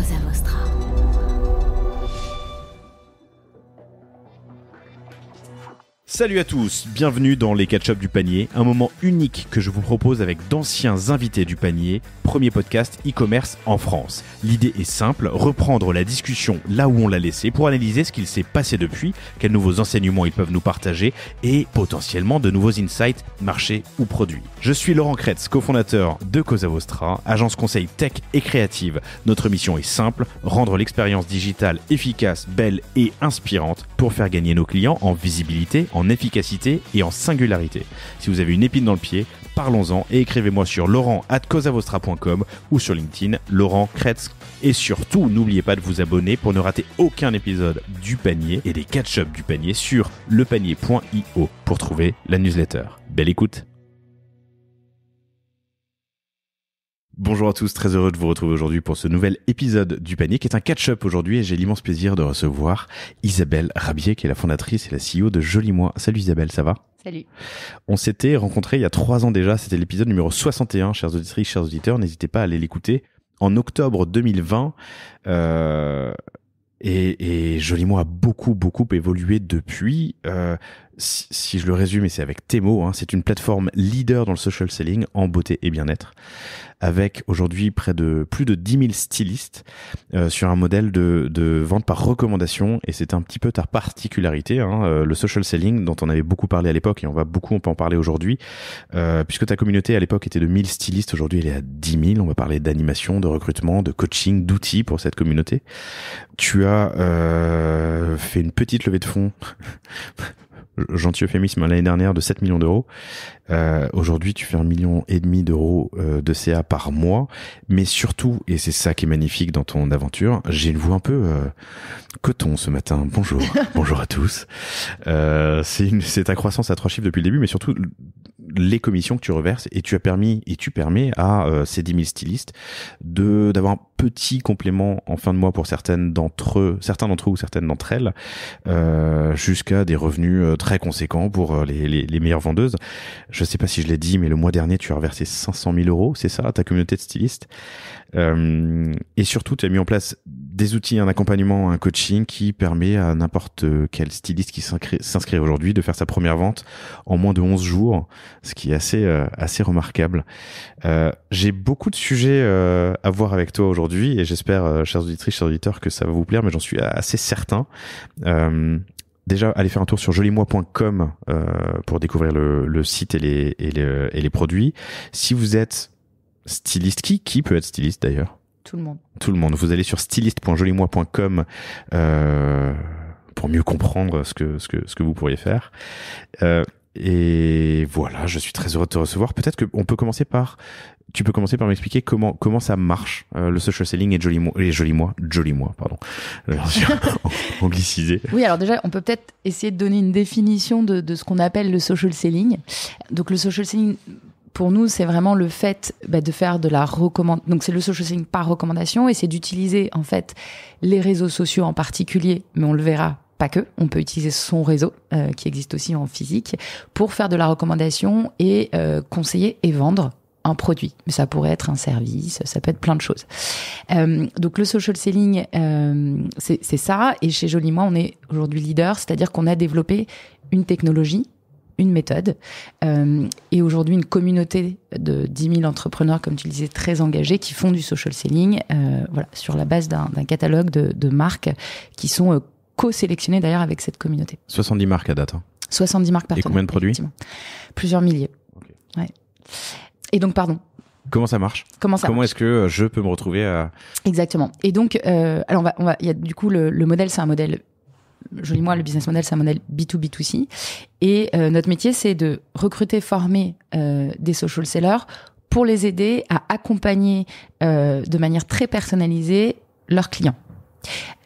Cosa Vostra. Salut à tous, bienvenue dans les catch-up du panier, un moment unique que je vous propose avec d'anciens invités du panier, premier podcast e-commerce en France. L'idée est simple, reprendre la discussion là où on l'a laissé pour analyser ce qu'il s'est passé depuis, quels nouveaux enseignements ils peuvent nous partager et potentiellement de nouveaux insights marchés ou produits. Je suis Laurent Kretz, cofondateur de Cosavostra, agence conseil tech et créative. Notre mission est simple, rendre l'expérience digitale efficace, belle et inspirante pour faire gagner nos clients en visibilité, en en efficacité et en singularité. Si vous avez une épine dans le pied, parlons-en et écrivez-moi sur laurent.causavostra.com ou sur LinkedIn Laurent Kretz. Et surtout, n'oubliez pas de vous abonner pour ne rater aucun épisode du panier et des catch-up du panier sur lepanier.io pour trouver la newsletter. Belle écoute Bonjour à tous, très heureux de vous retrouver aujourd'hui pour ce nouvel épisode du Panier qui est un catch-up aujourd'hui et j'ai l'immense plaisir de recevoir Isabelle Rabier qui est la fondatrice et la CEO de Joli Moi. Salut Isabelle, ça va Salut. On s'était rencontré il y a trois ans déjà, c'était l'épisode numéro 61, chers auditrices, chers auditeurs, n'hésitez pas à aller l'écouter. En octobre 2020, euh, et, et Joli Moi a beaucoup, beaucoup évolué depuis. Euh, si, je le résume, et c'est avec tes mots, hein, c'est une plateforme leader dans le social selling en beauté et bien-être avec aujourd'hui près de plus de 10 000 stylistes euh, sur un modèle de, de, vente par recommandation. Et c'est un petit peu ta particularité, hein, euh, le social selling dont on avait beaucoup parlé à l'époque et on va beaucoup on peut en parler aujourd'hui, euh, puisque ta communauté à l'époque était de 1000 stylistes, aujourd'hui elle est à 10 000. On va parler d'animation, de recrutement, de coaching, d'outils pour cette communauté. Tu as fait une petite levée de fonds gentil euphémisme, hein, l'année dernière de 7 millions d'euros. Euh, aujourd'hui, tu fais un million et demi d'euros euh, de CA par mois. Mais surtout, et c'est ça qui est magnifique dans ton aventure, j'ai une voix un peu euh, coton ce matin. Bonjour, bonjour à tous. Euh, c'est ta croissance à trois chiffres depuis le début, mais surtout les commissions que tu reverses et tu as permis et tu permets à ces 10 000 stylistes de d'avoir petit complément en fin de mois pour certaines d'entre eux, certains d'entre eux ou certaines d'entre elles, euh, jusqu'à des revenus euh, très conséquents pour euh, les, les, les meilleures vendeuses. Je sais pas si je l'ai dit, mais le mois dernier, tu as reversé 500 000 euros, c'est ça, à ta communauté de stylistes. Euh, et surtout, tu as mis en place des outils, un accompagnement, un coaching qui permet à n'importe quel styliste qui s'inscrit aujourd'hui de faire sa première vente en moins de 11 jours, ce qui est assez, euh, assez remarquable. J'ai beaucoup de sujets à voir avec toi aujourd'hui et j'espère, euh, chers auditrices, chers auditeurs, que ça va vous plaire, mais j'en suis assez certain. Euh, déjà allez faire un tour sur jolimois.com euh, pour découvrir le, site et les, et les, produits. Si vous êtes styliste, qui, qui peut être styliste d'ailleurs Tout le monde. Tout le monde. Vous allez sur styliste.jolimois.com pour mieux comprendre ce que, ce que, ce que vous pourriez faire. et voilà, je suis très heureux de te recevoir. Peut-être qu'on peut commencer par tu peux commencer par m'expliquer comment comment ça marche euh, le social selling et joli moi et joli moi joli moi pardon anglicisé. Oui alors déjà on peut peut-être essayer de donner une définition de, de ce qu'on appelle le social selling. Donc le social selling pour nous, c'est vraiment le fait bah, de faire de la recommandation. Donc, c'est le social selling par recommandation et c'est d'utiliser, en fait, les réseaux sociaux en particulier, mais on le verra pas que. On peut utiliser son réseau, euh, qui existe aussi en physique, pour faire de la recommandation et euh, conseiller et vendre un produit, mais ça pourrait être un service, ça peut être plein de choses. Euh, donc le social selling, euh, c'est ça. Et chez Jolie Moi, on est aujourd'hui leader, c'est-à-dire qu'on a développé une technologie, une méthode, euh, et aujourd'hui une communauté de 10 000 entrepreneurs, comme tu disais, très engagés, qui font du social selling, voilà, sur la base d'un catalogue de, marques qui sont co-sélectionnées d'ailleurs avec cette communauté. 70 marques à date. 70 hein. marques par Et combien de produits Plusieurs milliers. Okay. Et donc, pardon. Comment ça marche Comment, Comment est-ce que euh, je peux me retrouver à... Exactement. Et donc, euh, alors va, on va, y a, du coup, le, modèle, c'est un modèle, joli moi, le business model, c'est un modèle B2B2C. Et euh, notre métier, c'est de recruter, former des social sellers pour les aider à accompagner de manière très personnalisée leurs clients.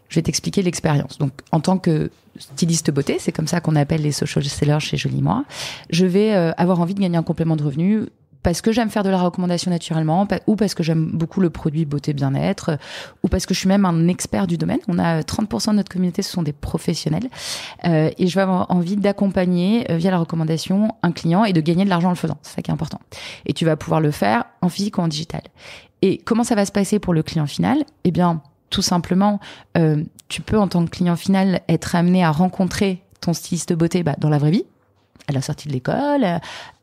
Je vais t'expliquer l'expérience. Donc, en tant que styliste beauté, c'est comme ça qu'on appelle les social sellers chez Joli Moi, je vais avoir envie de gagner un complément de revenus parce que j'aime faire de la recommandation naturellement, ou parce que j'aime beaucoup le produit beauté bien-être, ou parce que je suis même un expert du domaine. On a 30% euh, de notre communauté, ce sont des professionnels, euh, et je vais avoir envie d'accompagner euh, via la recommandation un client et de gagner de l'argent en le faisant. C'est ça qui est important. Et tu vas pouvoir le faire en physique ou en digital. Et comment ça va se passer pour le client final Eh bien, tout simplement, tu peux en tant que client final être amené à rencontrer ton styliste beauté bah, dans la vraie vie à la sortie de l'école,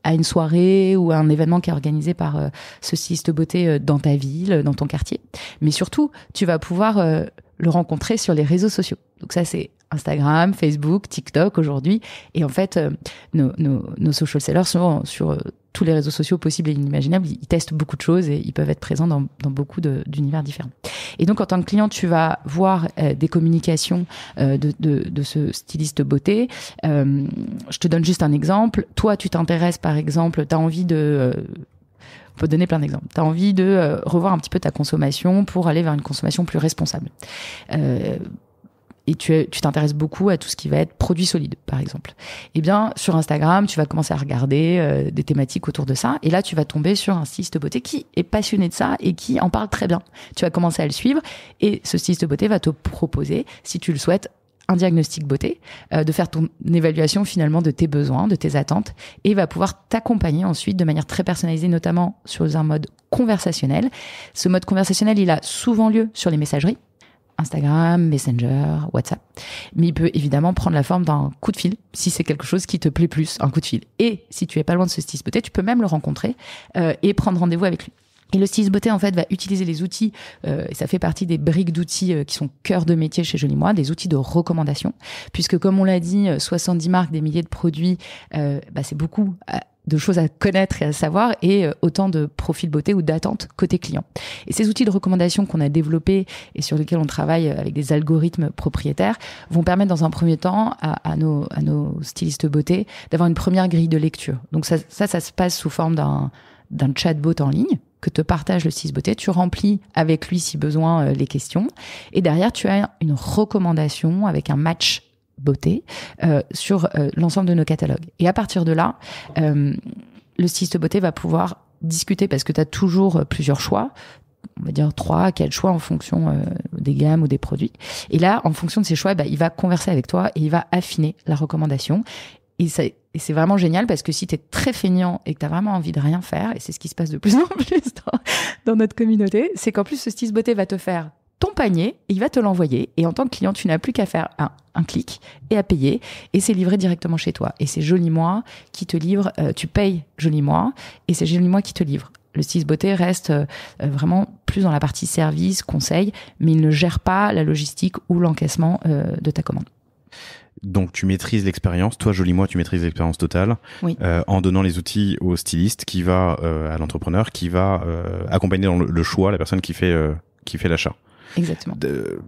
à une soirée ou à un événement qui est organisé par euh, ceci, de beauté euh, dans ta ville, dans ton quartier. Mais surtout, tu vas pouvoir euh, le rencontrer sur les réseaux sociaux. Donc ça, c'est Instagram, Facebook, TikTok aujourd'hui. Et en fait, euh, nos, nos, nos, social sellers sont sur tous les réseaux sociaux possibles et inimaginables. Ils testent beaucoup de choses et ils peuvent être présents dans, beaucoup d'univers différents. Et donc, en tant que client, tu vas voir euh, des communications euh, de, ce styliste beauté. Euh, je te donne juste un exemple. Toi, tu t'intéresses, par exemple, tu as envie de... on peut donner plein d'exemples. Tu as envie de revoir un petit peu ta consommation pour aller vers une consommation plus responsable et tu t'intéresses beaucoup à tout ce qui va être produit solide, par exemple. Eh bien, sur Instagram, tu vas commencer à regarder euh, des thématiques autour de ça, et là, tu vas tomber sur un styliste beauté qui est passionné de ça et qui en parle très bien. Tu vas commencer à le suivre, et ce styliste beauté va te proposer, si tu le souhaites, un diagnostic beauté, euh, de faire ton évaluation finalement de tes besoins, de tes attentes, et va pouvoir t'accompagner ensuite de manière très personnalisée, notamment sur un mode conversationnel. Ce mode conversationnel, il a souvent lieu sur les messageries Instagram, Messenger, WhatsApp. Mais il peut évidemment prendre la forme d'un coup de fil, si c'est quelque chose qui te plaît plus, un coup de fil. Et si tu es pas loin de ce styliste beauté, tu peux même le rencontrer euh, et prendre rendez-vous avec lui. Et le styliste beauté, en fait, va utiliser les outils, euh, et ça fait partie des briques d'outils euh, qui sont cœur de métier chez Jolie Moi, des outils de recommandation, puisque comme on l'a dit, 70 marques, des milliers de produits, bah, c'est beaucoup de choses à connaître et à savoir et euh, autant de profils beauté ou d'attentes côté client. Et ces outils de recommandation qu'on a développés et sur lesquels on travaille euh, avec des algorithmes propriétaires vont permettre dans un premier temps à, nos, à nos stylistes beauté d'avoir une première grille de lecture. Donc ça, ça, se passe sous forme d'un d'un chatbot en ligne que te partage le styliste beauté, tu remplis avec lui si besoin euh, les questions et derrière tu as une recommandation avec un match beauté euh, sur euh, l'ensemble de nos catalogues. Et à partir de là, euh, le styliste beauté va pouvoir discuter parce que tu as toujours plusieurs choix on va dire trois, quatre choix en fonction des gammes ou des produits. Et là, en fonction de ces choix, bah, il va converser avec toi et il va affiner la recommandation. Et, c'est vraiment génial parce que si tu es très feignant et que tu as vraiment envie de rien faire, et c'est ce qui se passe de plus en plus dans, notre communauté, c'est qu'en plus, ce styliste beauté va te faire ton panier il va te l'envoyer. Et en tant que client, tu n'as plus qu'à faire un, clic et à payer. Et c'est livré directement chez toi. Et c'est Joli Moi qui te livre, euh, tu payes Joli Moi et c'est Joli Moi qui te livre. Le 6 beauté reste euh, euh, vraiment plus dans la partie service, conseil, mais il ne gère pas la logistique ou l'encaissement de ta commande. Donc tu maîtrises l'expérience, toi joli moi, tu maîtrises l'expérience totale en donnant les outils au styliste qui va à l'entrepreneur qui va accompagner dans le, le, choix la personne qui fait qui fait l'achat. Exactement. De,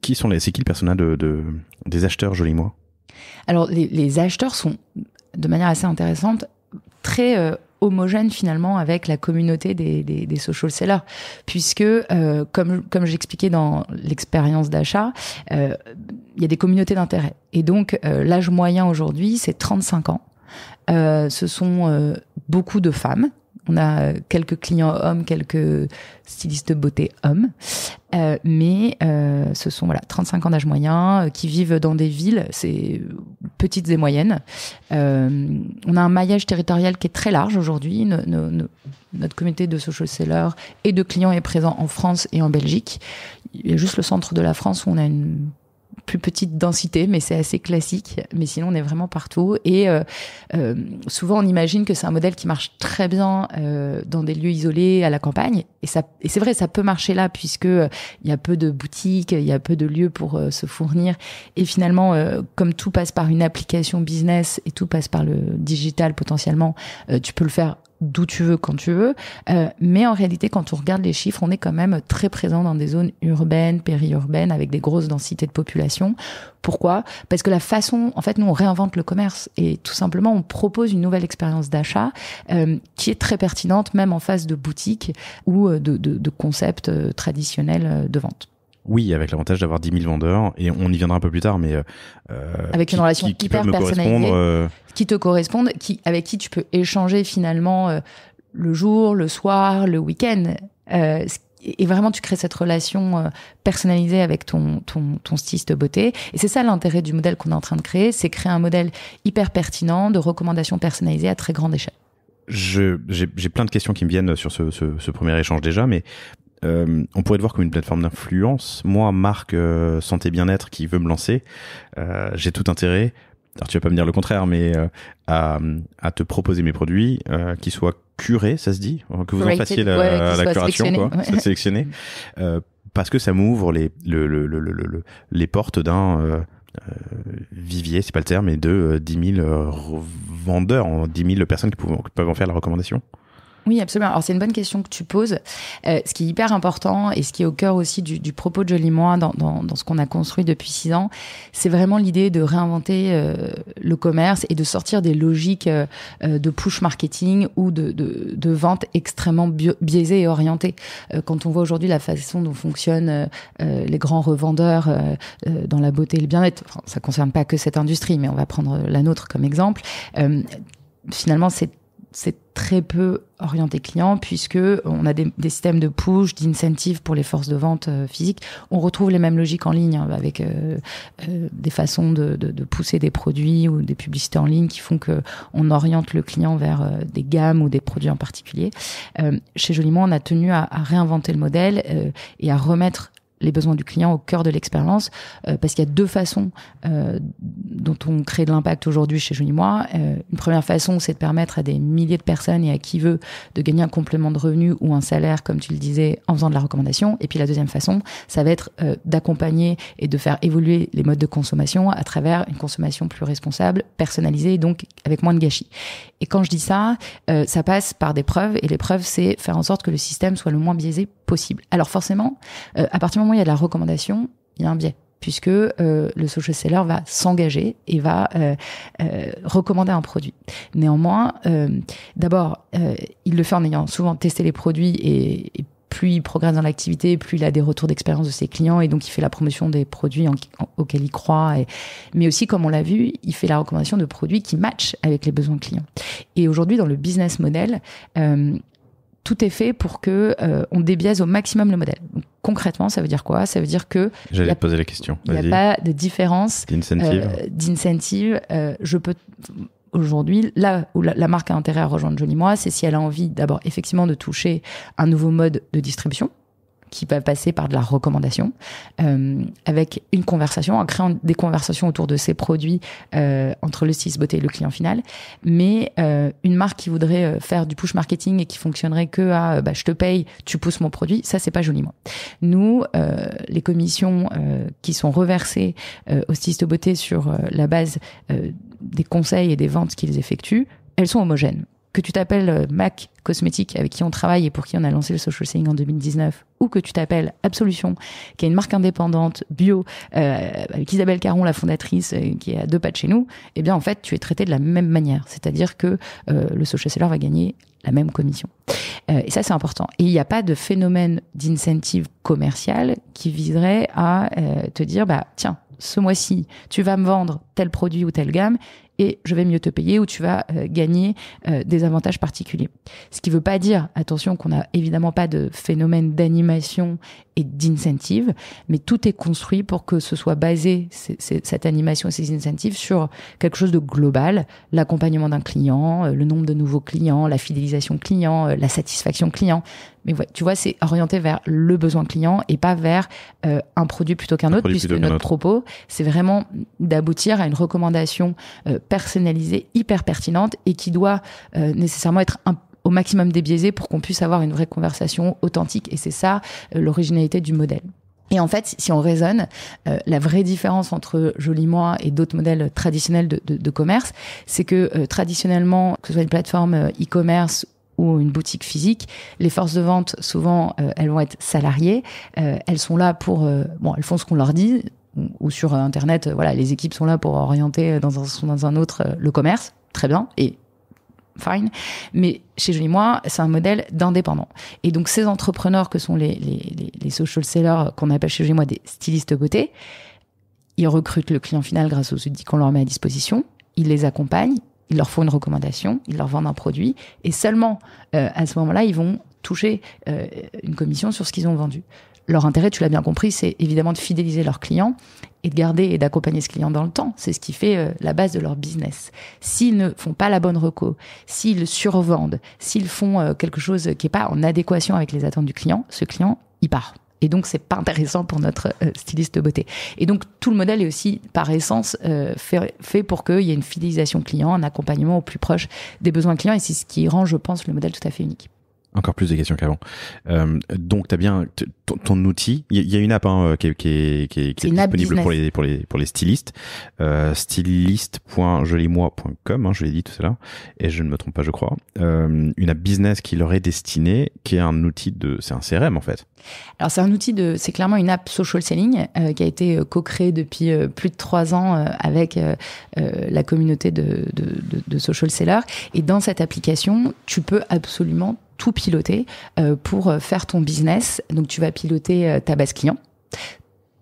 qui sont les, c'est qui le personnage de, des acheteurs, joli moi Alors, les, acheteurs sont, de manière assez intéressante, très euh, homogènes finalement avec la communauté des, social sellers, puisque, euh, comme, comme j'expliquais dans l'expérience d'achat, euh, il y a des communautés d'intérêt. Et donc, l'âge moyen aujourd'hui, c'est 35 ans. ce sont beaucoup de femmes on a euh, quelques clients hommes, quelques stylistes beauté hommes. Euh, mais euh, ce sont voilà 35 ans d'âge moyen qui vivent dans des villes, c'est petites et moyennes. on a un maillage territorial qui est très large aujourd'hui. notre comité de social sellers et de clients est présent en France et en Belgique. Il y a juste le centre de la France où on a une plus petite densité, mais c'est assez classique. Mais sinon, on est vraiment partout. Et euh, euh, souvent, on imagine que c'est un modèle qui marche très bien euh, dans des lieux isolés, à la campagne. Et, ça, et c'est vrai, ça peut marcher là, puisque euh, il y a peu de boutiques, il y a peu de lieux pour euh, se fournir. Et finalement, comme tout passe par une application business et tout passe par le digital potentiellement, tu peux le faire d'où tu veux, quand tu veux. Euh, mais en réalité, quand on regarde les chiffres, on est quand même très présent dans des zones urbaines, périurbaines, avec des grosses densités de population. Pourquoi Parce que la façon, en fait, nous, on réinvente le commerce et tout simplement, on propose une nouvelle expérience d'achat euh, qui est très pertinente, même en face de boutiques ou euh, de concepts traditionnels de vente oui, avec l'avantage d'avoir 10 000 vendeurs, et on y viendra un peu plus tard, mais euh, euh, avec une relation qui, hyper personnalisée, euh, qui te correspondent, qui avec qui tu peux échanger finalement le jour, le soir, le week-end, et vraiment tu crées cette relation personnalisée avec ton ton ton styliste beauté. Et c'est ça l'intérêt du modèle qu'on est en train de créer, c'est créer un modèle hyper pertinent de recommandations personnalisées à très grande échelle j'ai plein de questions qui me viennent sur ce, ce, ce premier échange déjà, mais euh, on pourrait voir comme une plateforme d'influence. Moi, marque euh, santé bien-être qui veut me lancer, euh, j'ai tout intérêt. Alors tu vas pas me dire le contraire, mais à, te proposer mes produits qui soient curés, ça se dit, que vous en fassiez la, curation, sélectionné, quoi, parce que ça m'ouvre les, les portes d'un vivier, c'est pas le terme, mais de 10 000 vendeurs, 10 000 personnes qui, peuvent en faire la recommandation. Oui, absolument. Alors c'est une bonne question que tu poses. Euh, ce qui est hyper important et ce qui est au cœur aussi du, propos de Jolie Moi dans, ce qu'on a construit depuis six ans, c'est vraiment l'idée de réinventer euh, le commerce et de sortir des logiques euh, de push marketing ou de, vente extrêmement biaisées et orientées. quand on voit aujourd'hui la façon dont fonctionnent les grands revendeurs dans la beauté et le bien-être, ça ça concerne pas que cette industrie, mais on va prendre la nôtre comme exemple finalement, c'est c'est très peu orienté client puisque on a des, systèmes de push, d'incentive pour les forces de vente euh, physiques. On retrouve les mêmes logiques en ligne hein, avec euh, euh, des façons de, pousser des produits ou des publicités en ligne qui font que on oriente le client vers des gammes ou des produits en particulier. chez Joliment, on a tenu à réinventer le modèle et à remettre les besoins du client au cœur de l'expérience, euh, parce qu'il y a deux façons euh, dont on crée de l'impact aujourd'hui chez Jeunie Moi. Euh, une première façon, c'est de permettre à des milliers de personnes et à qui veut de gagner un complément de revenu ou un salaire, comme tu le disais, en faisant de la recommandation. Et puis la deuxième façon, ça va être d'accompagner et de faire évoluer les modes de consommation à travers une consommation plus responsable, personnalisée, et donc avec moins de gâchis. Et quand je dis ça, ça passe par des preuves, et les preuves, c'est faire en sorte que le système soit le moins biaisé possible. Alors forcément, à partir il y a de la recommandation, il y a un biais puisque euh, le social seller va s'engager et va euh, euh, recommander un produit. Néanmoins, d'abord, il le fait en ayant souvent testé les produits et, plus il progresse dans l'activité, plus il a des retours d'expérience de ses clients et donc il fait la promotion des produits auxquels il croit. Et, mais aussi, comme on l'a vu, il fait la recommandation de produits qui matchent avec les besoins clients. Et aujourd'hui, dans le business model, tout est fait pour que on débiaise au maximum le modèle. Donc, concrètement, ça veut dire quoi Ça veut dire que. J'allais te poser la question. Il n'y a pas de différence d'incentive. Euh, euh, je peux. Aujourd'hui, là où la, marque a intérêt à rejoindre Jolie Moi, c'est si elle a envie d'abord effectivement de toucher un nouveau mode de distribution, qui va passer par de la recommandation, euh, avec une conversation, en créant des conversations autour de ces produits euh, entre le styliste beauté et le client final. Mais euh, une marque qui voudrait faire du push marketing et qui fonctionnerait que à bah, je te paye, tu pousses mon produit, ça c'est pas joliment. Nous, les commissions qui sont reversées au styliste beauté sur la base des conseils et des ventes qu'ils effectuent, elles sont homogènes que tu t'appelles euh, Mac Cosmetics, avec qui on travaille et pour qui on a lancé le social selling en 2019, ou que tu t'appelles Absolution, qui est une marque indépendante bio, euh, avec Isabelle Caron, la fondatrice, euh, qui est à deux pas de chez nous, eh bien en fait, tu es traité de la même manière. C'est-à-dire que euh, le social seller va gagner la même commission. et ça, c'est important. Et il n'y a pas de phénomène d'incentive commercial qui viserait à te dire, bah tiens, ce mois-ci, tu vas me vendre tel produit ou telle gamme, et je vais mieux te payer ou tu vas euh, gagner euh, des avantages particuliers. Ce qui ne veut pas dire, attention, qu'on n'a évidemment pas de phénomène d'animation et d'incentive, mais tout est construit pour que ce soit basé, cette animation et ces incentives, sur quelque chose de global, l'accompagnement d'un client, euh, le nombre de nouveaux clients, la fidélisation client, la satisfaction client. Mais tu vois, c'est orienté vers le besoin client et pas vers euh, un produit plutôt qu'un autre, puisque notre propos, c'est vraiment d'aboutir à une recommandation euh, personnalisée, hyper pertinente et qui doit euh, nécessairement être au maximum débiaisée pour qu'on puisse avoir une vraie conversation authentique. Et c'est ça l'originalité du modèle. Et en fait, si on raisonne, la vraie différence entre Joli Moi et d'autres modèles traditionnels de, de, de commerce, c'est que traditionnellement, que ce soit une plateforme e-commerce ou une boutique physique, les forces de vente, souvent, euh, elles vont être salariées. Euh, elles sont là pour... Euh, bon, elles font ce qu'on leur dit. Ou, sur Internet, voilà, les équipes sont là pour orienter dans un, dans un autre le commerce. Très bien. Et fine. Mais chez Jolie Moi, c'est un modèle d'indépendant. Et donc, ces entrepreneurs que sont les, les, les social sellers, qu'on appelle chez Jolie Moi des stylistes beauté, ils recrutent le client final grâce aux outils qu'on leur met à disposition. Ils les accompagnent, ils leur font une recommandation, ils leur vendent un produit, et seulement euh, à ce moment-là, ils vont toucher euh, une commission sur ce qu'ils ont vendu. Leur intérêt, tu l'as bien compris, c'est évidemment de fidéliser leurs clients et de garder et d'accompagner ce client dans le temps. C'est ce qui fait euh, la base de leur business. S'ils ne font pas la bonne reco, s'ils survendent, s'ils font quelque chose qui n'est pas en adéquation avec les attentes du client, ce client, il part. Et donc, c'est pas intéressant pour notre euh, styliste de beauté. Et donc, tout le modèle est aussi, par essence, euh, fait, fait, pour qu'il y ait une fidélisation client, un accompagnement au plus proche des besoins clients. Et c'est ce qui rend, je pense, le modèle tout à fait unique. Encore plus de questions qu'avant. Euh, donc, tu as bien ton, outil. Il y, a une app hein, euh, qui, est, disponible pour les, pour, les, pour les stylistes. Euh, styliste.jolimoi.com, hein, je l'ai dit tout cela et je ne me trompe pas, je crois. Euh, une app business qui leur est destinée, qui est un outil de... C'est un CRM, en fait. Alors, c'est un outil de... C'est clairement une app social selling qui a été co-créée depuis plus de trois ans avec la communauté de, de, de social sellers. Et dans cette application, tu peux absolument tout piloter euh, pour euh, faire ton business. Donc tu vas piloter euh, ta base client,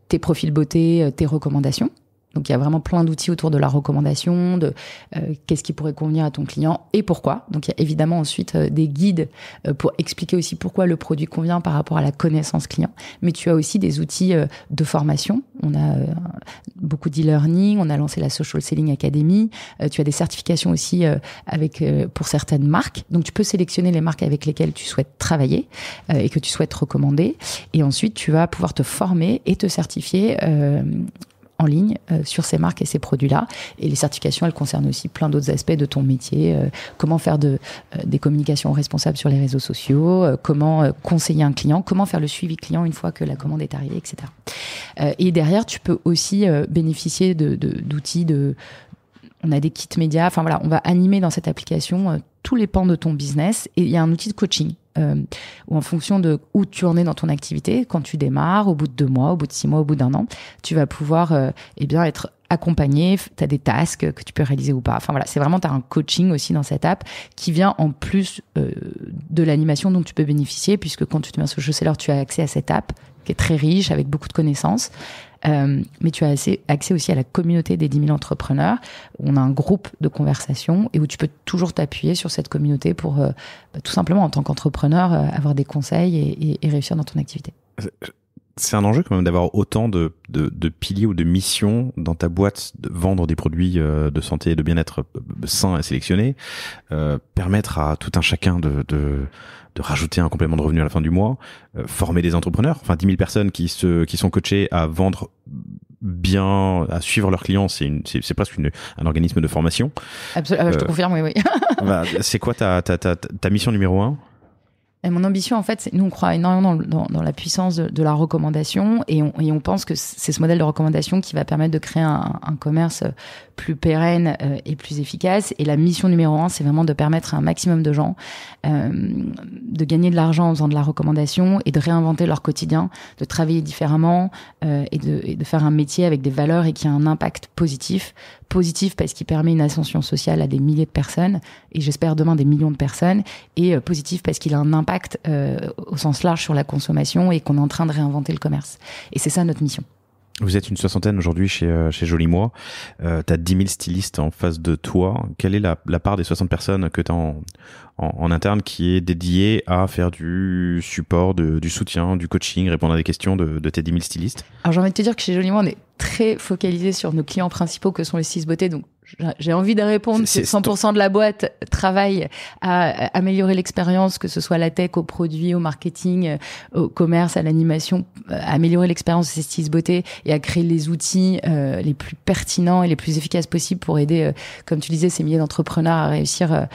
tes profils beauté, tes recommandations, donc il y a vraiment plein d'outils autour de la recommandation, de euh, qu'est-ce qui pourrait convenir à ton client et pourquoi. Donc il y a évidemment ensuite euh, des guides euh, pour expliquer aussi pourquoi le produit convient par rapport à la connaissance client. Mais tu as aussi des outils de formation. On a beaucoup d'e-learning, on a lancé la Social Selling Academy. tu as des certifications aussi avec pour certaines marques. Donc tu peux sélectionner les marques avec lesquelles tu souhaites travailler et que tu souhaites recommander. Et ensuite tu vas pouvoir te former et te certifier en ligne euh, sur ces marques et ces produits-là. Et les certifications, elles concernent aussi plein d'autres aspects de ton métier. Euh, comment faire de, euh, des communications responsables sur les réseaux sociaux, comment conseiller un client, comment faire le suivi client une fois que la commande est arrivée, etc. et derrière, tu peux aussi bénéficier d'outils de, d'outils de on a des kits médias. Enfin voilà, on va animer dans cette application tous les pans de ton business et il y a un outil de coaching euh, ou en fonction de où tu en es dans ton activité, quand tu démarres, au bout de deux mois, au bout de six mois, au bout d'un an, tu vas pouvoir euh, eh bien être accompagné, tu as des tasks que tu peux réaliser ou pas. Enfin voilà, c'est vraiment, tu as un coaching aussi dans cette app qui vient en plus euh, de l'animation dont tu peux bénéficier, puisque quand tu te mets sur alors tu as accès à cette app qui est très riche, avec beaucoup de connaissances. Euh, mais tu as assez, accès aussi à la communauté des 10 000 entrepreneurs. On a un groupe de conversation et où tu peux toujours t'appuyer sur cette communauté pour euh, bah, tout simplement, en tant qu'entrepreneur, euh, avoir des conseils et, réussir dans ton activité. C'est un enjeu quand même d'avoir autant de, de, piliers ou de missions dans ta boîte, de vendre des produits de santé et de bien-être sains et sélectionnés, permettre à tout un chacun de, de de rajouter un complément de revenu à la fin du mois, euh, former des entrepreneurs, enfin 10 000 personnes qui, se, qui sont coachées à vendre bien, à suivre leurs clients, c'est, une, c'est, presque une, un organisme de formation. Absolument, ah bah, je te euh, confirme, oui, oui. c'est quoi ta, ta, ta, ta mission numéro un mon ambition, en fait, c'est nous, on croit énormément dans, la puissance de, la recommandation et on, pense que c'est ce modèle de recommandation qui va permettre de créer un, commerce euh, plus pérenne euh, et plus efficace. Et la mission numéro un, c'est vraiment de permettre à un maximum de gens euh, de gagner de l'argent en faisant de la recommandation et de réinventer leur quotidien, de travailler différemment et de faire un métier avec des valeurs et qui a un impact positif positif parce qu'il permet une ascension sociale à des milliers de personnes et j'espère demain des millions de personnes et euh, positif parce qu'il a un impact euh, au sens large sur la consommation et qu'on est en train de réinventer le commerce. Et c'est ça notre mission. Vous êtes une soixantaine aujourd'hui chez, euh, chez Joli Moi. Euh, tu as 10 000 stylistes en face de toi. Quelle est la, part des 60 personnes que tu as en, en, interne qui est dédiée à faire du support, du soutien, du coaching, répondre à des questions de, tes 10 000 stylistes Alors j'ai envie de te dire que chez Joli Moi, on est très focalisé sur nos clients principaux que sont les six beautés. Donc j'ai envie de répondre que 100% de la boîte travaille à améliorer l'expérience, que ce soit la tech, au produit, au marketing, euh, au commerce, à l'animation, euh, améliorer l'expérience de six Beauté et à créer les outils euh, les plus pertinents et les plus efficaces possibles pour aider, comme tu disais, ces milliers d'entrepreneurs à réussir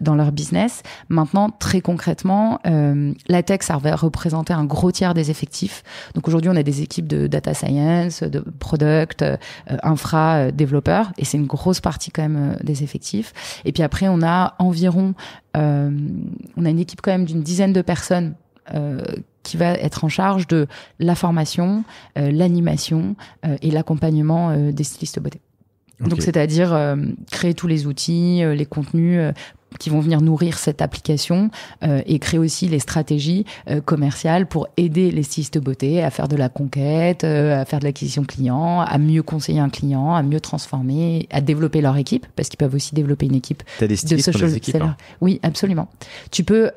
dans leur business. Maintenant, très concrètement, la tech, ça va représenter un gros tiers des effectifs. Donc aujourd'hui, on a des équipes de data science, de product, infra, développeurs, et c'est une grosse grosse partie quand même euh, des effectifs. Et puis après, on a environ, euh, on a une équipe quand même d'une dizaine de personnes euh, qui va être en charge de la formation, l'animation et l'accompagnement des stylistes beauté. Donc, c'est-à-dire créer tous les outils, les contenus qui vont venir nourrir cette application euh, et créer aussi les stratégies euh, commerciales pour aider les stylistes beauté à faire de la conquête, euh, à faire de l'acquisition client, à mieux conseiller un client, à mieux transformer, à développer leur équipe parce qu'ils peuvent aussi développer une équipe. des de social hein. Oui, absolument. Tu peux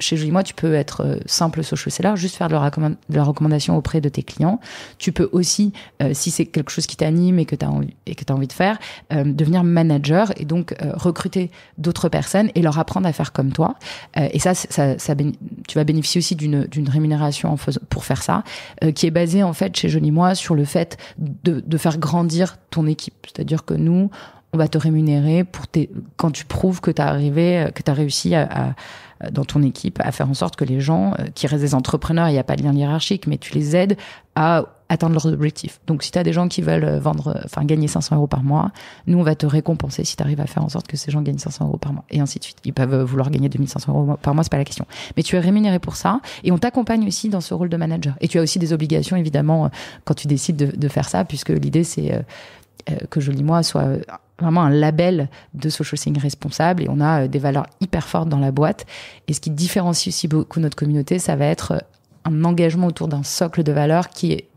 chez Julie Moi, tu peux être euh, simple social seller, juste faire de la, recommandation auprès de tes clients. Tu peux aussi, euh, si c'est quelque chose qui t'anime et que tu as, envie, et que as envie de faire, euh, devenir manager et donc recruter d'autres personnes et leur apprendre à faire comme toi. et ça, ça, ça, tu vas bénéficier aussi d'une rémunération en pour faire ça, qui est basée en fait chez Julie Moi sur le fait de, de faire grandir ton équipe. C'est-à-dire que nous, on va te rémunérer pour tes, quand tu prouves que tu as arrivé, que tu as réussi à euh, dans ton équipe à faire en sorte que les gens euh, qui restent des entrepreneurs, il n'y a pas de lien hiérarchique, mais tu les aides à atteindre leurs objectifs. Donc, si tu as des gens qui veulent euh, vendre, enfin, gagner 500 euros par mois, nous, on va te récompenser si tu arrives à faire en sorte que ces gens gagnent 500 euros par mois. Et ainsi de suite. Ils peuvent vouloir gagner 2500 euros par mois, c'est pas la question. Mais tu es rémunéré pour ça. Et on t'accompagne aussi dans ce rôle de manager. Et tu as aussi des obligations, évidemment, quand tu décides de, de faire ça, puisque l'idée, c'est euh, que Joli Moi soit vraiment un label de social responsable et on a euh, des valeurs hyper fortes dans la boîte. Et ce qui différencie aussi beaucoup notre communauté, ça va être euh, un engagement autour d'un socle de valeurs qui est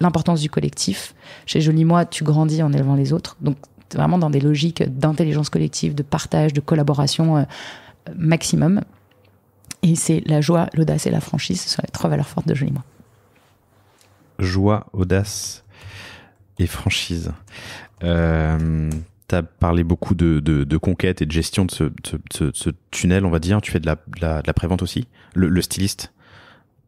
l'importance du collectif. Chez Jolie Moi, tu grandis en élevant les autres. Donc, vraiment dans des logiques d'intelligence collective, de partage, de collaboration euh, maximum. Et c'est la joie, l'audace et la franchise. Ce sont les trois valeurs fortes de Jolie Moi. Joie, audace et franchise. Euh, t'as tu as parlé beaucoup de, de, conquête et de gestion de ce, ce tunnel, on va dire. Tu fais de la, pré la prévente aussi le, styliste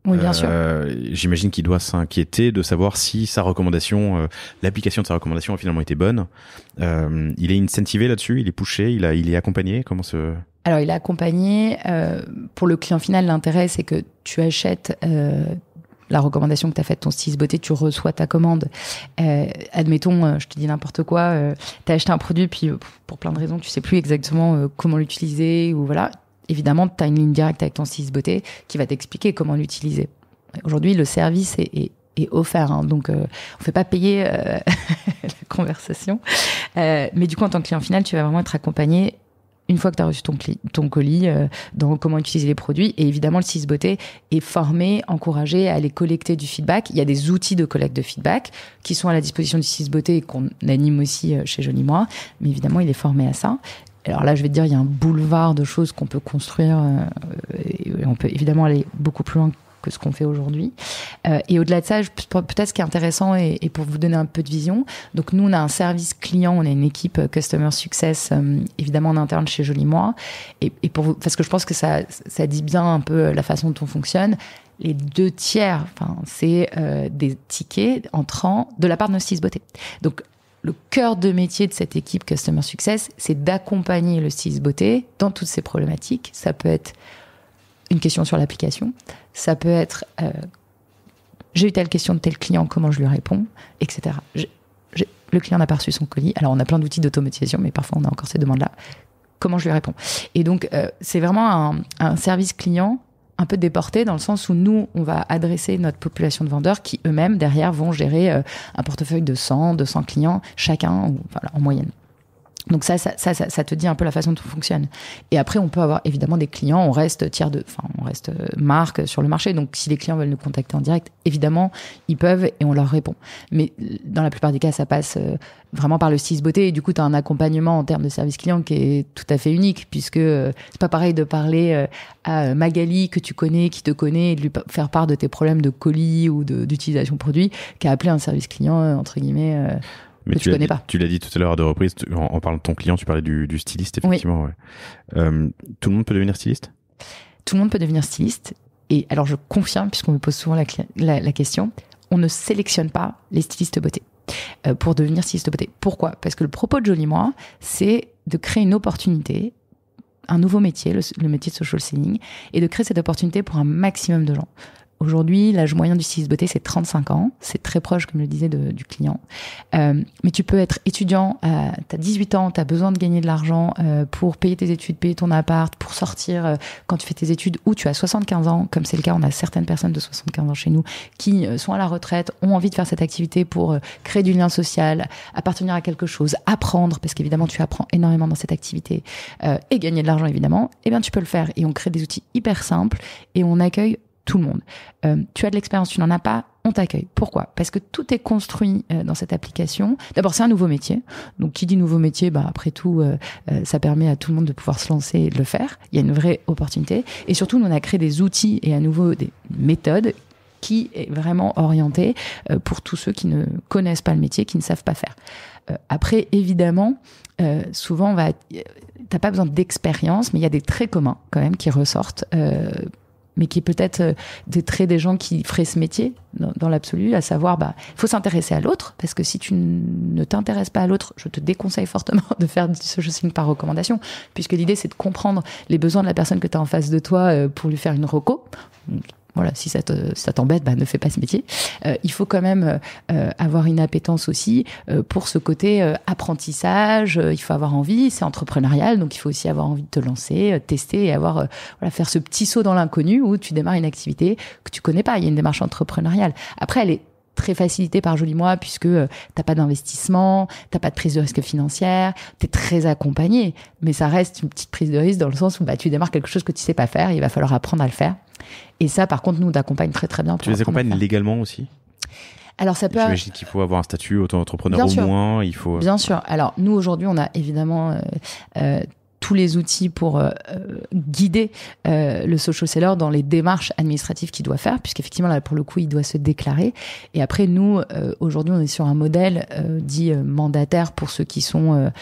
oui, bien sûr. Euh, j'imagine qu'il doit s'inquiéter de savoir si sa recommandation, euh, l'application de sa recommandation a finalement été bonne. il est incentivé là-dessus, il est poussé, il, a, il est accompagné. Comment se... Alors, il est accompagné. pour le client final, l'intérêt, c'est que tu achètes la recommandation que tu as faite, ton 6 beauté, tu reçois ta commande. Euh, admettons, euh, je te dis n'importe quoi, euh, tu as acheté un produit, puis pour plein de raisons, tu sais plus exactement comment l'utiliser, ou voilà. Évidemment, tu as une ligne directe avec ton 6 beauté qui va t'expliquer comment l'utiliser. Aujourd'hui, le service est, offert. Hein, donc, on on fait pas payer la conversation. mais du coup, en tant que client final, tu vas vraiment être accompagné une fois que tu as reçu ton, ton colis, euh, dans comment utiliser les produits. Et évidemment, le 6 beauté est formé, encouragé à aller collecter du feedback. Il y a des outils de collecte de feedback qui sont à la disposition du 6 beauté et qu'on anime aussi euh, chez Joli Moi. Mais évidemment, il est formé à ça. Alors là, je vais te dire, il y a un boulevard de choses qu'on peut construire. Euh, et on peut évidemment aller beaucoup plus loin que ce qu'on fait aujourd'hui. Euh, et au-delà de ça, peut-être ce qui est intéressant et, pour vous donner un peu de vision, donc nous on a un service client, on a une équipe euh, Customer Success euh, évidemment en interne chez Joli Moi, et, pour vous, parce que je pense que ça, ça dit bien un peu la façon dont on fonctionne. Les deux tiers, enfin, c'est des tickets entrant de la part de nos six beauté. Donc le cœur de métier de cette équipe Customer Success, c'est d'accompagner le 6 beauté dans toutes ces problématiques. Ça peut être une question sur l'application, ça peut être euh, j'ai eu telle question de tel client, comment je lui réponds, etc. le client n'a pas reçu son colis. Alors on a plein d'outils d'automatisation, mais parfois on a encore ces demandes-là. Comment je lui réponds Et donc euh, c'est vraiment un, service client un peu déporté dans le sens où nous, on va adresser notre population de vendeurs qui eux-mêmes, derrière, vont gérer euh, un portefeuille de 100, 200 clients chacun, en moyenne. Donc ça ça, te dit un peu la façon dont tout fonctionne. Et après, on peut avoir évidemment des clients, on reste tiers de, enfin, on reste euh, marque sur le marché. Donc si les clients veulent nous contacter en direct, évidemment, ils peuvent et on leur répond. Mais euh, dans la plupart des cas, ça passe euh, vraiment par le 6 beauté. Et du coup, tu as un accompagnement en termes de service client qui est tout à fait unique, puisque c'est pas pareil de parler à Magali que tu connais, qui te connaît, et de lui faire part de tes problèmes de colis ou d'utilisation produit, qu'à appeler un service client, entre guillemets tu, tu connais pas. Tu l'as dit tout à l'heure à deux reprises, en, parlant de ton client, tu parlais du, styliste, effectivement. Euh, tout le monde peut devenir styliste Tout le monde peut devenir styliste. Et alors, je confirme, puisqu'on me pose souvent la, question, on ne sélectionne pas les stylistes beauté euh, pour devenir styliste beauté. Pourquoi Parce que le propos de Jolie Moi, c'est de créer une opportunité un nouveau métier, le, métier de social selling, et de créer cette opportunité pour un maximum de gens. Aujourd'hui, l'âge moyen du styliste beauté, c'est 35 ans. C'est très proche, comme je le disais, du client. Euh, mais tu peux être étudiant, tu as 18 ans, tu as besoin de gagner de l'argent euh, pour payer tes études, payer ton appart, pour sortir euh, quand tu fais tes études, ou tu as 75 ans, comme c'est le cas, on a certaines personnes de 75 ans chez nous qui sont à la retraite, ont envie de faire cette activité pour créer du lien social, appartenir à quelque chose, apprendre, parce qu'évidemment, tu apprends énormément dans cette activité, et gagner de l'argent, évidemment. Eh bien, tu peux le faire. Et on crée des outils hyper simples et on accueille tout le monde. Euh, tu as de l'expérience, tu n'en as pas, on t'accueille. Pourquoi Parce que tout est construit euh, dans cette application. D'abord, c'est un nouveau métier. Donc, qui dit nouveau métier, bah, après tout, euh, ça permet à tout le monde de pouvoir se lancer et de le faire. Il y a une vraie opportunité. Et surtout, nous, on a créé des outils et à nouveau des méthodes qui est vraiment orientée pour tous ceux qui ne connaissent pas le métier, qui ne savent pas faire. Après, évidemment, souvent, on va, t'as pas besoin d'expérience, mais il y a des traits communs quand même qui ressortent euh, mais qui peut-être euh, des traits des gens qui feraient ce métier dans, l'absolu, à savoir, bah, faut s'intéresser à l'autre, parce que si tu ne t'intéresses pas à l'autre, je te déconseille fortement de faire du social signe par recommandation, puisque l'idée c'est de comprendre les besoins de la personne que tu as en face de toi euh, pour lui faire une reco. Voilà, si ça t'embête, bah, ne fais pas ce métier. Euh, il faut quand même euh, avoir une appétence aussi euh, pour ce côté apprentissage. il faut avoir envie, c'est entrepreneurial, donc il faut aussi avoir envie de te lancer, tester et avoir voilà, faire ce petit saut dans l'inconnu où tu démarres une activité que tu connais pas. Il y a une démarche entrepreneuriale. Après, elle est très facilitée par Joli Moi puisque t'as pas d'investissement, t'as pas de prise de risque financière, tu es très accompagné, mais ça reste une petite prise de risque dans le sens où bah, tu démarres quelque chose que tu sais pas faire, il va falloir apprendre à le faire. Et ça, par contre, nous, on très très bien. tu les accompagnes légalement aussi alors ça peut. J'imagine qu'il faut avoir un statut auto-entrepreneur au moins. Il faut. Euh, bien sûr. Alors nous aujourd'hui, on a évidemment euh, euh, tous les outils pour euh, guider euh, le social seller dans les démarches administratives qu'il doit faire, puisqu'effectivement, là, pour le coup, il doit se déclarer. Et après, nous, euh, aujourd'hui, on est sur un modèle dit mandataire pour ceux qui sont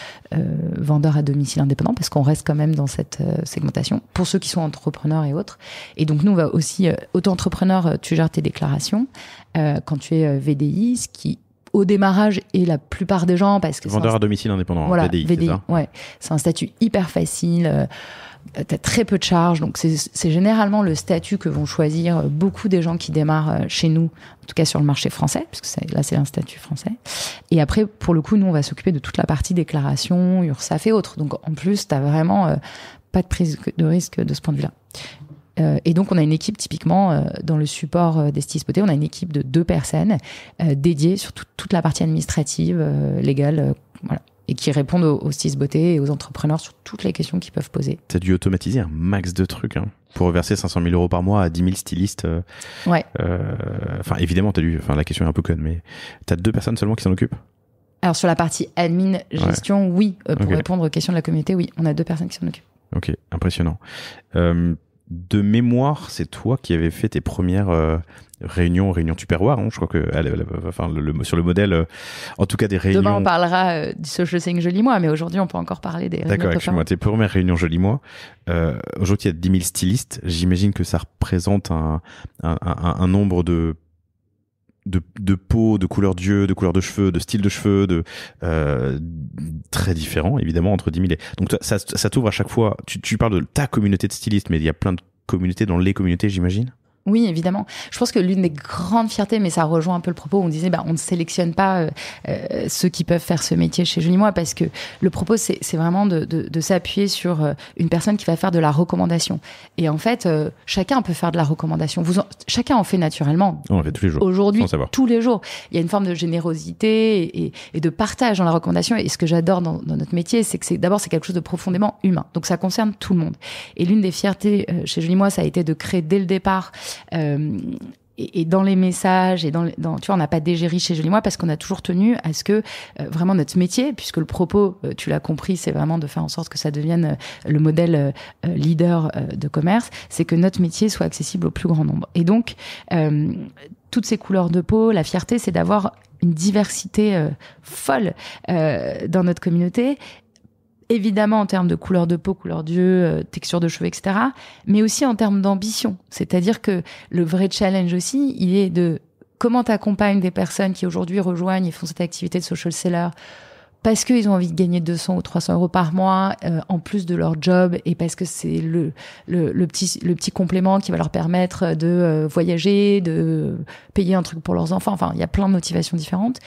vendeurs à domicile indépendant, parce qu'on reste quand même dans cette segmentation, pour ceux qui sont entrepreneurs et autres. Et donc, nous, on va aussi, auto-entrepreneur, tu gères tes déclarations. quand tu es VDI, ce qui au démarrage et la plupart des gens parce que vendeur à domicile indépendant voilà, VDI, ouais c'est un statut hyper facile euh, T'as très peu de charges, donc c'est généralement le statut que vont choisir euh, beaucoup des gens qui démarrent euh, chez nous, en tout cas sur le marché français, parce que là c'est un statut français. Et après, pour le coup, nous on va s'occuper de toute la partie déclaration, ça fait autre. Donc en plus, t'as vraiment euh, pas de prise de risque de ce point de vue-là. Euh, et donc, on a une équipe, typiquement, euh, dans le support euh, des Beauté, on a une équipe de deux personnes dédiées sur toute la partie administrative, légale, et qui répondent aux, Stylistes six beautés et aux entrepreneurs sur toutes les questions qu'ils peuvent poser. Tu as dû automatiser un max de trucs hein, pour reverser 500 000 euros par mois à 10 000 stylistes. ouais. Enfin, évidemment, tu as dû. Enfin, la question est un peu conne, mais tu as deux personnes seulement qui s'en occupent Alors, sur la partie admin, gestion, oui. pour répondre aux questions de la communauté, oui. On a deux personnes qui s'en occupent. Ok, impressionnant. Euh, de mémoire, c'est toi qui avais fait tes premières euh, réunions, réunions Tupperware. Hein, je crois que, enfin, sur le modèle, euh, en tout cas des réunions. Demain, on parlera euh, du social je joli moi, mais aujourd'hui, on peut encore parler des. D'accord, excuse-moi. Tes premières réunions joli moi. aujourd'hui, il y a 10 000 stylistes. J'imagine que ça représente un, un, un, un nombre de de, peau, de couleur d'yeux, de couleur de cheveux, de style de cheveux, de euh, très différent évidemment entre 10 000 et donc ça, ça t'ouvre à chaque fois. Tu, tu parles de ta communauté de stylistes, mais il y a plein de communautés dans les communautés, j'imagine. Oui, évidemment. Je pense que l'une des grandes fiertés, mais ça rejoint un peu le propos où on disait, bah, on ne sélectionne pas euh, euh, ceux qui peuvent faire ce métier chez Julie Mois parce que le propos, c'est vraiment de, s'appuyer sur euh, une personne qui va faire de la recommandation. Et en fait, chacun peut faire de la recommandation. Vous chacun en fait naturellement. On en fait tous les jours. Aujourd'hui, tous les jours. Il y a une forme de générosité et, de partage dans la recommandation. Et ce que j'adore dans, notre métier, c'est que c'est d'abord, c'est quelque chose de profondément humain. Donc ça concerne tout le monde. Et l'une des fiertés chez Julie Moi, ça a été de créer dès le départ euh, et, dans les messages et dans, tu vois on n'a pas dégéri chez Jolie Moi parce qu'on a toujours tenu à ce que euh, vraiment notre métier puisque le propos euh, tu l'as compris c'est vraiment de faire en sorte que ça devienne le modèle leader de commerce c'est que notre métier soit accessible au plus grand nombre et donc toutes ces couleurs de peau la fierté c'est d'avoir une diversité folle dans notre communauté évidemment en termes de couleur de peau, couleur d'yeux, euh, texture de cheveux, etc., mais aussi en termes d'ambition. C'est-à-dire que le vrai challenge aussi, il est de comment t'accompagnes des personnes qui aujourd'hui rejoignent et font cette activité de social seller parce qu'ils ont envie de gagner 200 ou 300 euros par mois euh, en plus de leur job et parce que c'est le, le, petit, le petit complément qui va leur permettre de euh, voyager, de payer un truc pour leurs enfants. Enfin, il y a plein de motivations différentes.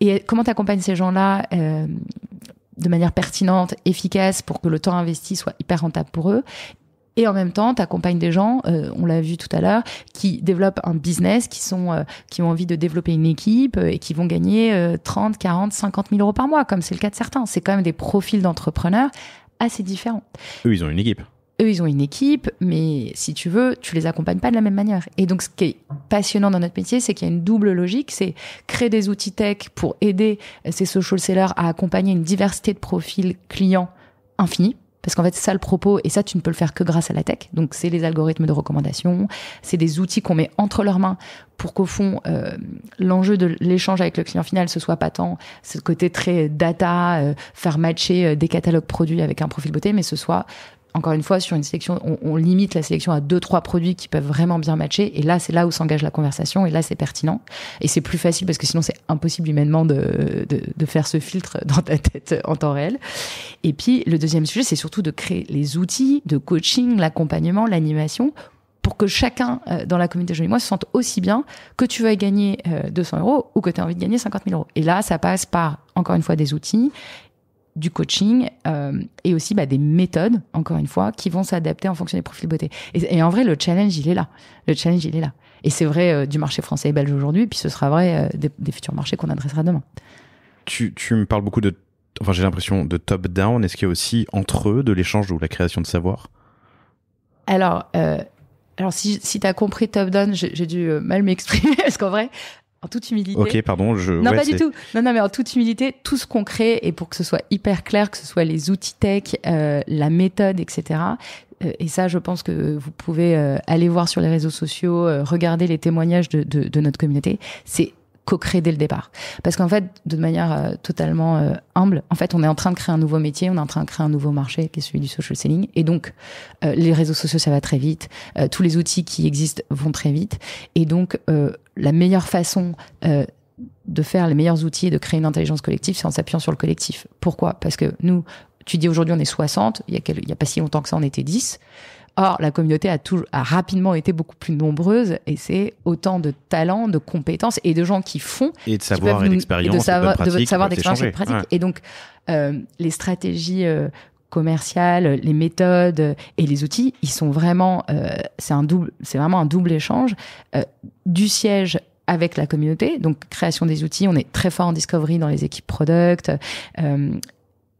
Et comment tu ces gens-là euh, de manière pertinente, efficace pour que le temps investi soit hyper rentable pour eux. Et en même temps, tu accompagnes des gens, euh, on l'a vu tout à l'heure, qui développent un business, qui sont, euh, qui ont envie de développer une équipe euh, et qui vont gagner 30, 40, 50 000 euros par mois, comme c'est le cas de certains. C'est quand même des profils d'entrepreneurs assez différents. Eux, ils ont une équipe eux, ils ont une équipe, mais si tu veux, tu les accompagnes pas de la même manière. Et donc, ce qui est passionnant dans notre métier, c'est qu'il y a une double logique, c'est créer des outils tech pour aider ces social sellers à accompagner une diversité de profils clients infinis. Parce qu'en fait, c'est ça le propos, et ça, tu ne peux le faire que grâce à la tech. Donc, c'est les algorithmes de recommandation, c'est des outils qu'on met entre leurs mains pour qu'au fond, euh, l'enjeu de l'échange avec le client final, ce soit pas tant ce côté très data, euh, faire matcher euh, des catalogues produits avec un profil beauté, mais ce soit encore une fois, sur une sélection, on, on limite la sélection à deux, trois produits qui peuvent vraiment bien matcher. Et là, c'est là où s'engage la conversation. Et là, c'est pertinent. Et c'est plus facile parce que sinon, c'est impossible humainement de, de, faire ce filtre dans ta tête en temps réel. Et puis, le deuxième sujet, c'est surtout de créer les outils de coaching, l'accompagnement, l'animation pour que chacun euh, dans la communauté et Moi se sente aussi bien que tu vas gagner 200 euh, euros ou que tu as envie de gagner 50 000 euros. Et là, ça passe par, encore une fois, des outils du coaching euh, et aussi bah, des méthodes, encore une fois, qui vont s'adapter en fonction des profils beauté. Et, en vrai, le challenge, il est là. Le challenge, il est là. Et c'est vrai euh, du marché français et belge aujourd'hui, puis ce sera vrai euh, des, futurs marchés qu'on adressera demain. Tu, tu me parles beaucoup de, enfin j'ai l'impression de top-down, est-ce qu'il y a aussi entre eux de l'échange ou la création de savoir Alors, alors si, si tu as compris top-down, j'ai dû mal m'exprimer, parce qu'en vrai, en toute humilité. Ok, pardon, je. Non, pas du tout. Non, non, mais en toute humilité, tout ce qu'on crée, et pour que ce soit hyper clair, que ce soit les outils tech, euh, la méthode, etc. Euh, et ça, je pense que vous pouvez euh, aller voir sur les réseaux sociaux, regarder les témoignages de, de, de notre communauté. C'est co-créer dès le départ. Parce qu'en fait, de manière euh, totalement euh, humble, en fait, on est en train de créer un nouveau métier, on est en train de créer un nouveau marché qui est celui du social selling. Et donc, euh, les réseaux sociaux, ça va très vite. tous les outils qui existent vont très vite. Et donc, la meilleure façon de faire les meilleurs outils et de créer une intelligence collective, c'est en s'appuyant sur le collectif. Pourquoi Parce que nous, tu dis aujourd'hui on est 60, il y, il y a pas si longtemps que ça on était 10. Or, la communauté a, tout, a rapidement été beaucoup plus nombreuse et c'est autant de talents, de compétences et de gens qui font. Et de savoir et d'expérience. De, de, savoir d'expérience et de pratique. Et donc, euh, les stratégies euh, commerciales, les méthodes euh, et les outils, ils sont vraiment, c'est un double, c'est vraiment un double échange du siège avec la communauté. Donc création des outils, on est très fort en discovery dans les équipes product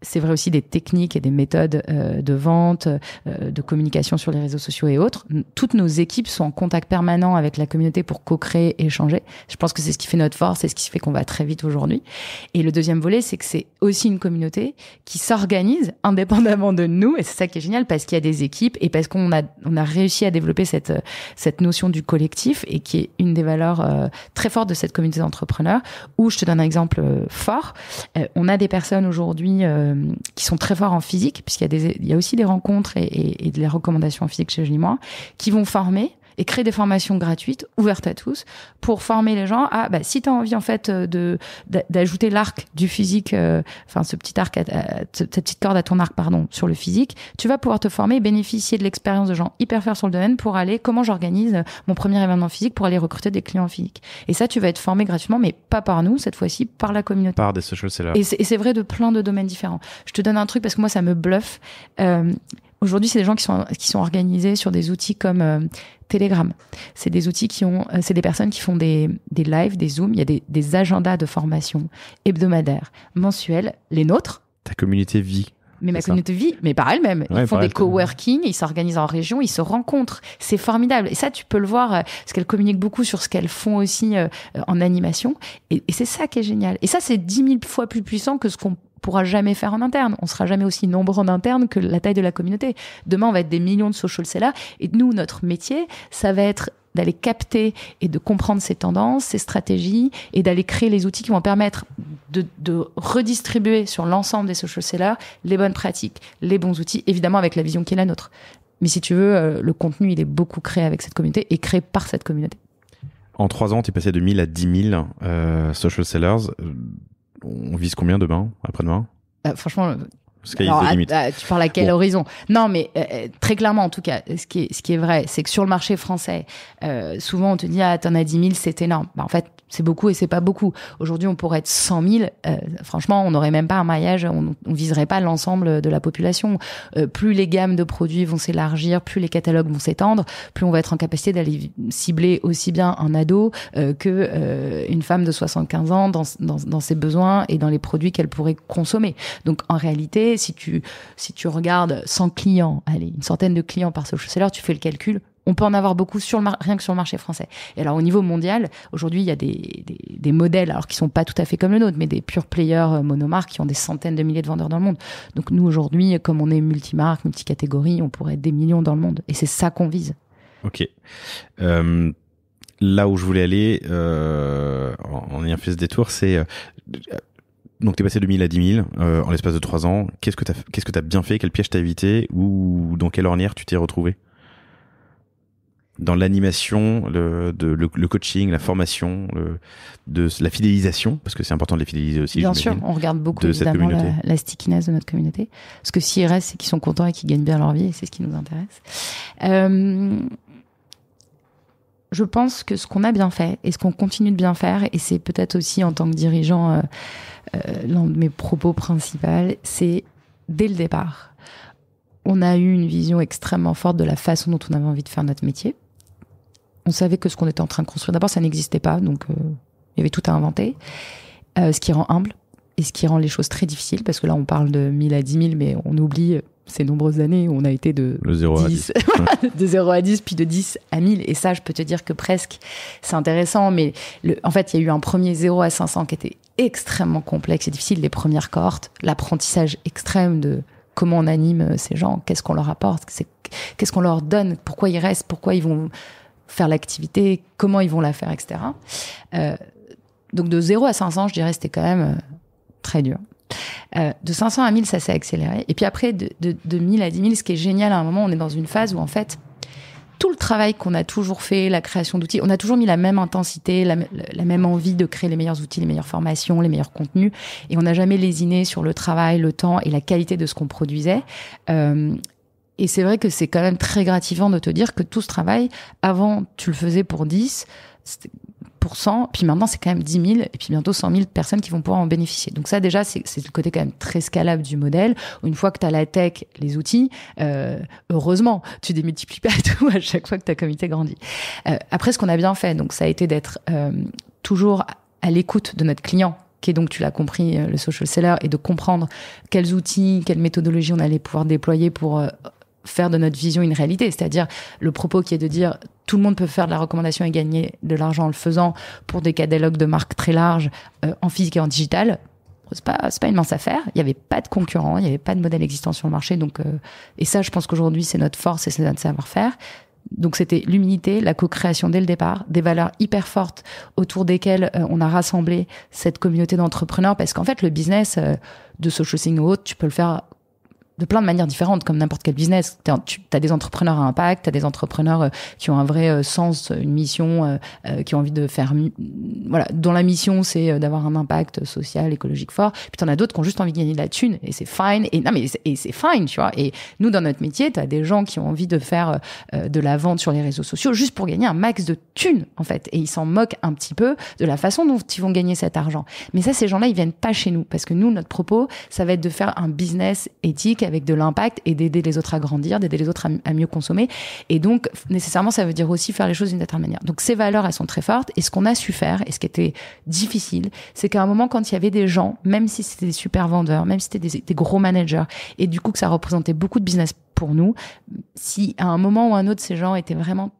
c'est vrai aussi des techniques et des méthodes euh, de vente, euh, de communication sur les réseaux sociaux et autres. Toutes nos équipes sont en contact permanent avec la communauté pour co-créer et échanger. Je pense que c'est ce qui fait notre force, c'est ce qui fait qu'on va très vite aujourd'hui. Et le deuxième volet, c'est que c'est aussi une communauté qui s'organise indépendamment de nous, et c'est ça qui est génial parce qu'il y a des équipes et parce qu'on a on a réussi à développer cette euh, cette notion du collectif et qui est une des valeurs très fortes de cette communauté d'entrepreneurs. Où je te donne un exemple fort, on a des personnes aujourd'hui euh, qui sont très forts en physique, puisqu'il y, a aussi des rencontres et, des recommandations en physique chez Julie Moi, qui vont former et créer des formations gratuites ouvertes à tous pour former les gens à bah, si tu as envie en fait euh, de d'ajouter l'arc du physique euh, enfin ce petit arc cette petite corde à ton arc pardon sur le physique tu vas pouvoir te former et bénéficier de l'expérience de gens hyper forts sur le domaine pour aller comment j'organise euh, mon premier événement physique pour aller recruter des clients physiques et ça tu vas être formé gratuitement mais pas par nous cette fois-ci par la communauté par des social là et c'est vrai de plein de domaines différents je te donne un truc parce que moi ça me bluffe Aujourd'hui, c'est des gens qui sont, qui sont organisés sur des outils comme euh, Telegram. C'est des outils qui ont, euh, c'est des personnes qui font des, des lives, des zooms. Il y a des, des agendas de formation hebdomadaires, mensuels, les nôtres. Ta communauté vit. Mais ma communauté vit, mais par elle-même. ils font des coworking, ils s'organisent en région, ils se rencontrent. C'est formidable. Et ça, tu peux le voir, euh, parce qu'elles communiquent beaucoup sur ce qu'elles font aussi en animation. Et, et c'est ça qui est génial. Et ça, c'est dix mille fois plus puissant que ce qu'on pourra jamais faire en interne. On sera jamais aussi nombreux en interne que la taille de la communauté. Demain, on va être des millions de social sellers. Et nous, notre métier, ça va être d'aller capter et de comprendre ces tendances, ces stratégies, et d'aller créer les outils qui vont permettre de, redistribuer sur l'ensemble des social sellers les bonnes pratiques, les bons outils, évidemment avec la vision qui est la nôtre. Mais si tu veux, euh, le contenu, il est beaucoup créé avec cette communauté et créé par cette communauté. En trois ans, tu es passé de 1000 à 10 000 euh, social sellers on vise combien demain, après-demain bah, Franchement, tu parles à quel horizon Non, mais euh, euh, très clairement, en tout cas, ce qui est, ce qui est vrai, c'est que sur le marché français, euh, souvent on te dit ah t'en as 10 000, c'est énorme. Ben, en fait, c'est beaucoup et c'est pas beaucoup. Aujourd'hui, on pourrait être 100 000. franchement, on n'aurait même pas un maillage, on, on viserait pas l'ensemble de la population. plus les gammes de produits vont s'élargir, plus les catalogues vont s'étendre, plus on va être en capacité d'aller cibler aussi bien un ado que une femme de 75 ans dans ses besoins et dans les produits qu'elle pourrait consommer. Donc en réalité si tu, si tu regardes 100 clients, allez, une centaine de clients par social seller, tu fais le calcul, on peut en avoir beaucoup sur rien que sur le marché français. Et alors au niveau mondial, aujourd'hui, il y a des, des, modèles, alors qui sont pas tout à fait comme le nôtre, mais des purs players euh, monomarques qui ont des centaines de milliers de vendeurs dans le monde. Donc nous aujourd'hui, comme on est multimarque, multicatégorie, on pourrait être des millions dans le monde. Et c'est ça qu'on vise. Ok. Euh, là où je voulais aller, euh, en ayant fait ce détour, c'est euh, donc t'es passé de 1000 à 10 000 euh, en l'espace de 3 ans. Qu'est-ce que t'as, qu'est-ce que bien fait Quel piège t'as évité Ou dans quelle ornière tu t'es retrouvé Dans l'animation, le, coaching, la formation, de la fidélisation, parce que c'est important de les fidéliser aussi. Bien sûr, on regarde beaucoup de évidemment la, stickiness de notre communauté. Parce que s'ils restent, c'est qu'ils sont contents et qu'ils gagnent bien leur vie, et c'est ce qui nous intéresse. Euh, je pense que ce qu'on a bien fait et ce qu'on continue de bien faire, et c'est peut-être aussi en tant que dirigeant euh, euh, l'un de mes propos principaux, c'est dès le départ, on a eu une vision extrêmement forte de la façon dont on avait envie de faire notre métier. On savait que ce qu'on était en train de construire, d'abord, ça n'existait pas, donc euh, il y avait tout à inventer, ce qui rend humble et ce qui rend les choses très difficiles, parce que là, on parle de 1000 à 10 000, mais on oublie ces nombreuses années où on a été de, 0 à 10, de 0 à 10, puis de 10 à 1000. Et ça, je peux te dire que presque, c'est intéressant. Mais le, en fait, il y a eu un premier 0 à 500 qui était extrêmement complexe et difficile, les premières cohortes, l'apprentissage extrême de comment on anime euh, ces gens, qu'est-ce qu'on leur apporte, qu'est-ce qu'on leur donne, pourquoi ils restent, pourquoi ils vont faire l'activité, comment ils vont la faire, etc. Euh, donc de 0 à 500, je dirais, c'était quand même euh, très dur. Euh, de 500 à 1000, ça s'est accéléré. Et puis après, de, de, 1000 à 10 000, ce qui est génial, à un moment, on est dans une phase où en fait, tout le travail qu'on a toujours fait, la création d'outils, on a toujours mis la même intensité, la, même envie de créer les meilleurs outils, les meilleures formations, les meilleurs contenus, et on n'a jamais lésiné sur le travail, le temps et la qualité de ce qu'on produisait. Euh, et c'est vrai que c'est quand même très gratifiant de te dire que tout ce travail, avant, tu le faisais pour 10, puis maintenant c'est quand même 10 000 et puis bientôt 100 000 personnes qui vont pouvoir en bénéficier. Donc ça déjà c'est le côté quand même très scalable du modèle. Une fois que tu as la tech, les outils, euh, heureusement tu démultiplies pas tout à chaque fois que ta comité grandit. Euh, après ce qu'on a bien fait, donc ça a été d'être euh, toujours à l'écoute de notre client qui est donc, tu l'as compris, le social seller, et de comprendre quels outils, quelles méthodologies on allait pouvoir déployer pour faire de notre vision une réalité. C'est-à-dire le propos qui est de dire tout le monde peut faire de la recommandation et gagner de l'argent en le faisant pour des catalogues de marques très larges euh, en physique et en digital. C'est pas, pas une mince affaire. Il n'y avait pas de concurrent, il n'y avait pas de modèle existant sur le marché. Donc, euh, et ça, je pense qu'aujourd'hui, c'est notre force et c'est notre savoir-faire. Donc c'était l'humilité, la co-création dès le départ, des valeurs hyper fortes autour desquelles euh, on a rassemblé cette communauté d'entrepreneurs parce qu'en fait le business de social ou autre, tu peux le faire de plein de manières différentes, comme n'importe quel business. Tu as des entrepreneurs à impact, tu as des entrepreneurs euh, qui ont un vrai euh, sens, euh, une mission, qui ont envie de faire... Voilà, dont la mission, c'est d'avoir un impact social, écologique fort. Puis tu en as d'autres qui ont juste envie de gagner de la thune, et c'est fine. Et non, mais c'est fine, tu vois. Et nous, dans notre métier, tu as des gens qui ont envie de faire de la vente sur les réseaux sociaux juste pour gagner un max de thunes, en fait. Et ils s'en moquent un petit peu de la façon dont ils vont gagner cet argent. Mais ça, ces gens-là, ils viennent pas chez nous, parce que nous, notre propos, ça va être de faire un business éthique avec de l'impact et d'aider les autres à grandir, d'aider les autres à, mieux consommer. Et donc, nécessairement, ça veut dire aussi faire les choses d'une certaine manière. Donc, ces valeurs, elles sont très fortes. Et ce qu'on a su faire, et ce qui était difficile, c'est qu'à un moment, quand il y avait des gens, même si c'était des super vendeurs, même si c'était des, des gros managers, et du coup que ça représentait beaucoup de business pour nous, si à un moment ou à un autre, ces gens étaient vraiment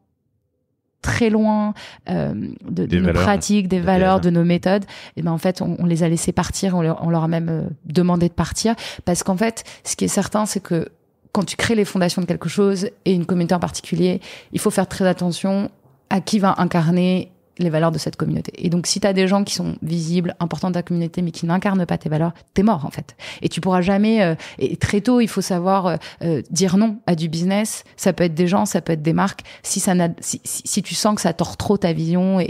très loin euh, de, nos pratiques, des, valeurs, de nos méthodes, et ben en fait, on, les a laissés partir, on leur, a même euh, demandé de partir, parce qu'en fait, ce qui est certain, c'est que quand tu crées les fondations de quelque chose et une communauté en particulier, il faut faire très attention à qui va incarner les valeurs de cette communauté. Et donc, si tu des gens qui sont visibles, importants de ta communauté, mais qui n'incarnent pas tes valeurs, t'es mort en fait. Et tu pourras jamais. Euh, et très tôt, il faut savoir euh, euh, dire non à du business. Ça peut être des gens, ça peut être des marques. Si ça si, si, tu sens que ça tord trop ta vision et,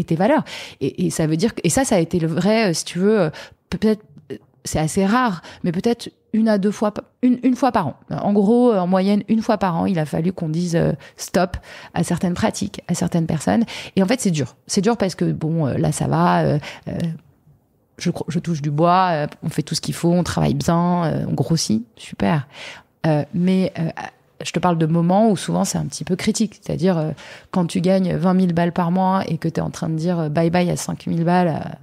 et, tes valeurs, et, ça veut dire que, et ça, ça a été le vrai, si tu veux, peut-être c'est assez rare, mais peut-être une à deux fois, une, une fois par an. En gros, euh, en moyenne, une fois par an, il a fallu qu'on dise euh, stop à certaines pratiques, à certaines personnes. Et en fait, c'est dur. C'est dur parce que bon, euh, là, ça va. je, touche du bois, on fait tout ce qu'il faut, on travaille bien, on grossit, super. mais je te parle de moments où souvent c'est un petit peu critique. C'est-à-dire, quand tu gagnes 20 000 balles par mois et que tu es en train de dire bye bye à 5 000 balles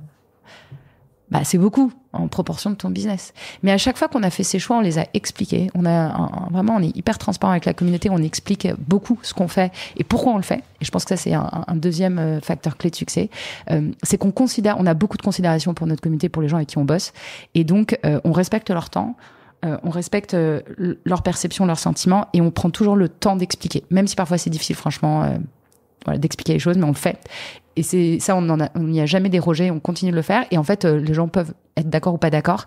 bah, c'est beaucoup en proportion de ton business. Mais à chaque fois qu'on a fait ces choix, on les a expliqués. On a vraiment, on est hyper transparent avec la communauté. On explique beaucoup ce qu'on fait et pourquoi on le fait. Et je pense que ça, c'est un, deuxième euh, facteur clé de succès. Euh, c'est qu'on considère, on a beaucoup de considération pour notre communauté, pour les gens avec qui on bosse. Et donc, euh, on respecte leur temps. on respecte leur perception, leurs sentiments et on prend toujours le temps d'expliquer, même si parfois c'est difficile, franchement voilà, d'expliquer les choses, mais on le fait. Et c'est ça, on n'y a jamais dérogé, on continue de le faire. Et en fait, euh, les gens peuvent être d'accord ou pas d'accord,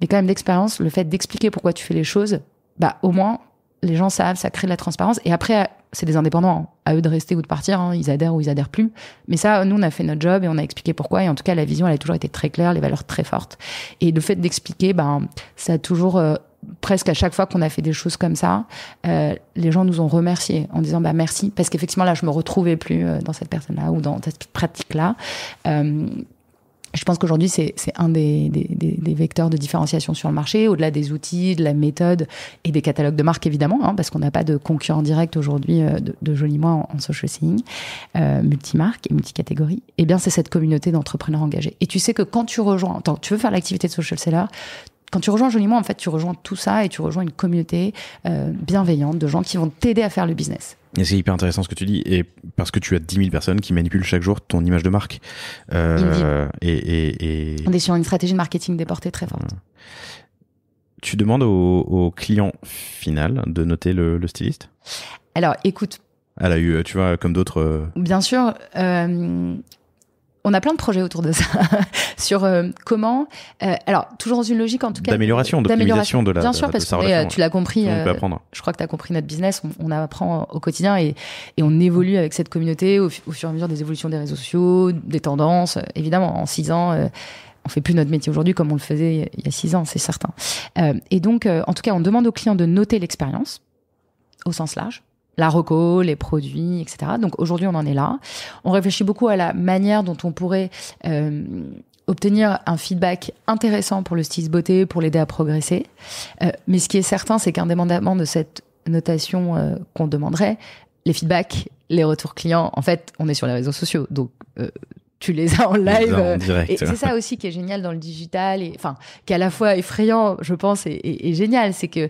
mais quand même d'expérience, le fait d'expliquer pourquoi tu fais les choses, bah au moins les gens savent, ça crée de la transparence. Et après, c'est des indépendants, hein. à eux de rester ou de partir, hein. ils adhèrent ou ils adhèrent plus. Mais ça, nous, on a fait notre job et on a expliqué pourquoi. Et en tout cas, la vision, elle a toujours été très claire, les valeurs très fortes. Et le fait d'expliquer, bah ça a toujours euh, presque à chaque fois qu'on a fait des choses comme ça, euh, les gens nous ont remerciés en disant bah merci parce qu'effectivement là je me retrouvais plus euh, dans cette personne là ou dans cette pratique là. Euh, je pense qu'aujourd'hui, c'est un des, des, vecteurs de différenciation sur le marché, au-delà des outils, de la méthode et des catalogues de marques, évidemment, hein, parce qu'on n'a pas de concurrent direct aujourd'hui de, de Joli mois en, social selling, euh, marques et multicatégories. Eh bien, c'est cette communauté d'entrepreneurs engagés. Et tu sais que quand tu rejoins, tant que tu veux faire l'activité de social seller, quand tu rejoins Joliment, en fait, tu rejoins tout ça et tu rejoins une communauté euh, bienveillante de gens qui vont t'aider à faire le business. Et c'est hyper intéressant ce que tu dis, et parce que tu as 10 000 personnes qui manipulent chaque jour ton image de marque. Euh, et, On est sur une stratégie de marketing déportée très forte. Mmh. Tu demandes au, au client final de noter le, styliste Alors, écoute. Elle a eu, euh, tu vois, comme d'autres. Bien sûr on a plein de projets autour de ça sur euh, comment. Euh, alors toujours dans une logique en tout cas d'amélioration, d'optimisation de la. Bien sûr, parce que tu l'as compris. Euh, je crois que tu as compris notre business. On, apprend au quotidien et, et on évolue avec cette communauté au, fur et à mesure des évolutions des réseaux sociaux, des tendances. Évidemment, en six ans. on fait plus notre métier aujourd'hui comme on le faisait il y a six ans, c'est certain. et donc, en tout cas, on demande aux clients de noter l'expérience au sens large la reco, les produits, etc. Donc aujourd'hui, on en est là. On réfléchit beaucoup à la manière dont on pourrait euh, obtenir un feedback intéressant pour le style beauté, pour l'aider à progresser. Euh, mais ce qui est certain, c'est qu'indépendamment de cette notation euh, qu'on demanderait, les feedbacks, les retours clients, en fait, on est sur les réseaux sociaux. Donc, tu les as en live. et c'est ça aussi qui est génial dans le digital, et enfin, qui est à la fois effrayant, je pense, et, génial, c'est que